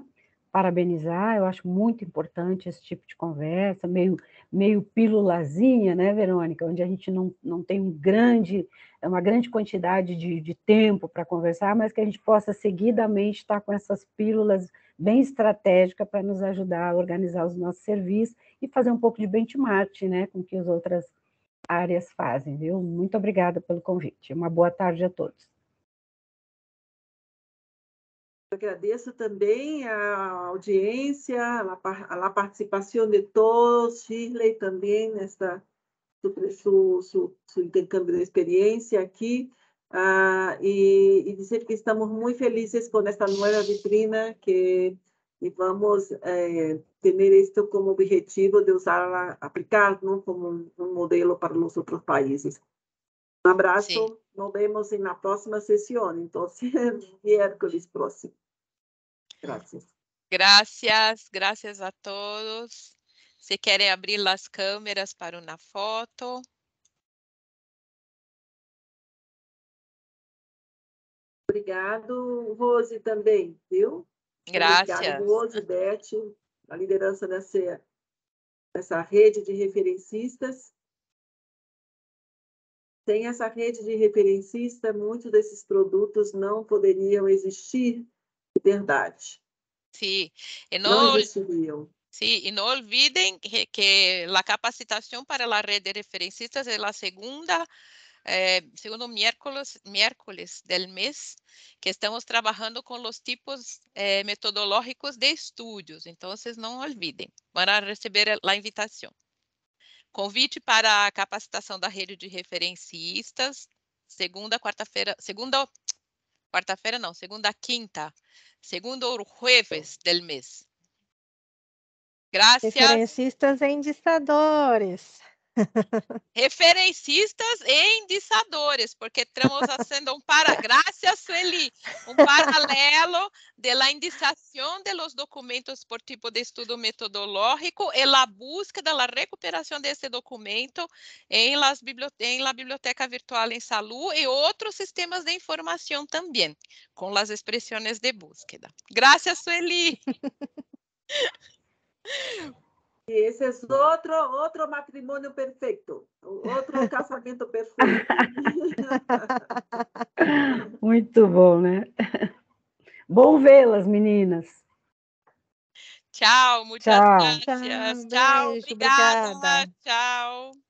parabenizar, eu acho muito importante esse tipo de conversa, meio, meio pílulazinha, né, Verônica, onde a gente não, não tem um grande, uma grande quantidade de, de tempo para conversar, mas que a gente possa seguidamente estar tá com essas pílulas bem estratégicas para nos ajudar a organizar os nossos serviços e fazer um pouco de benchmark, né, com que as outras áreas fazem, viu? Muito obrigada pelo convite, uma boa tarde a todos. Agradeço também a audiência, a participação de todos, Shirley também nesta su, su, su intercâmbio de experiência aqui uh, e, e, dizer que estamos muito felizes com esta nova vitrina que e vamos eh, ter isto como objetivo de usar aplicar não como um, um modelo para os outros países. Um abraço. Sim nos vemos na la próxima sesión. Entonces, miércoles próximo. Gracias. Gracias, gracias a todos. Se querem abrir as câmeras para uma foto. Obrigado, Rose, também, viu? Graças. Obrigado, Rose, Beth, a liderança dessa, dessa rede de referencistas. Sem essa rede de referencista, muitos desses produtos não poderiam existir, verdade. Sim, e não, não existiriam. Sim, e não olviden que, a capacitação para a rede de referencistas é a segunda, eh, segundo miércoles, miércoles del mes, que estamos trabajando con los tipos eh, metodológicos de estudios. Entonces, no olviden, van a recibir la invitación. Convite para a capacitação da rede de referencistas, segunda, quarta-feira, segunda, quarta-feira não, segunda, quinta, segundo o jueves del mês. Gracias. Referencistas e indicadores. Referencistas e indiçadores, porque estamos fazendo um para, graças, Sueli, um paralelo da indicação de documentos por tipo de estudo metodológico e a busca da recuperação desse documento em, la Biblioteca Virtual em saúde e outros sistemas de informação também, com las expressões de búsqueda. Graças, Sueli! Esse é outro outro matrimonio perfeito, outro casamento perfeito. Muito bom, né? Bom vê-las, meninas. Tchau, muitas tchau. gracias. Tchau, tchau beijo, obrigada. obrigada. Tchau.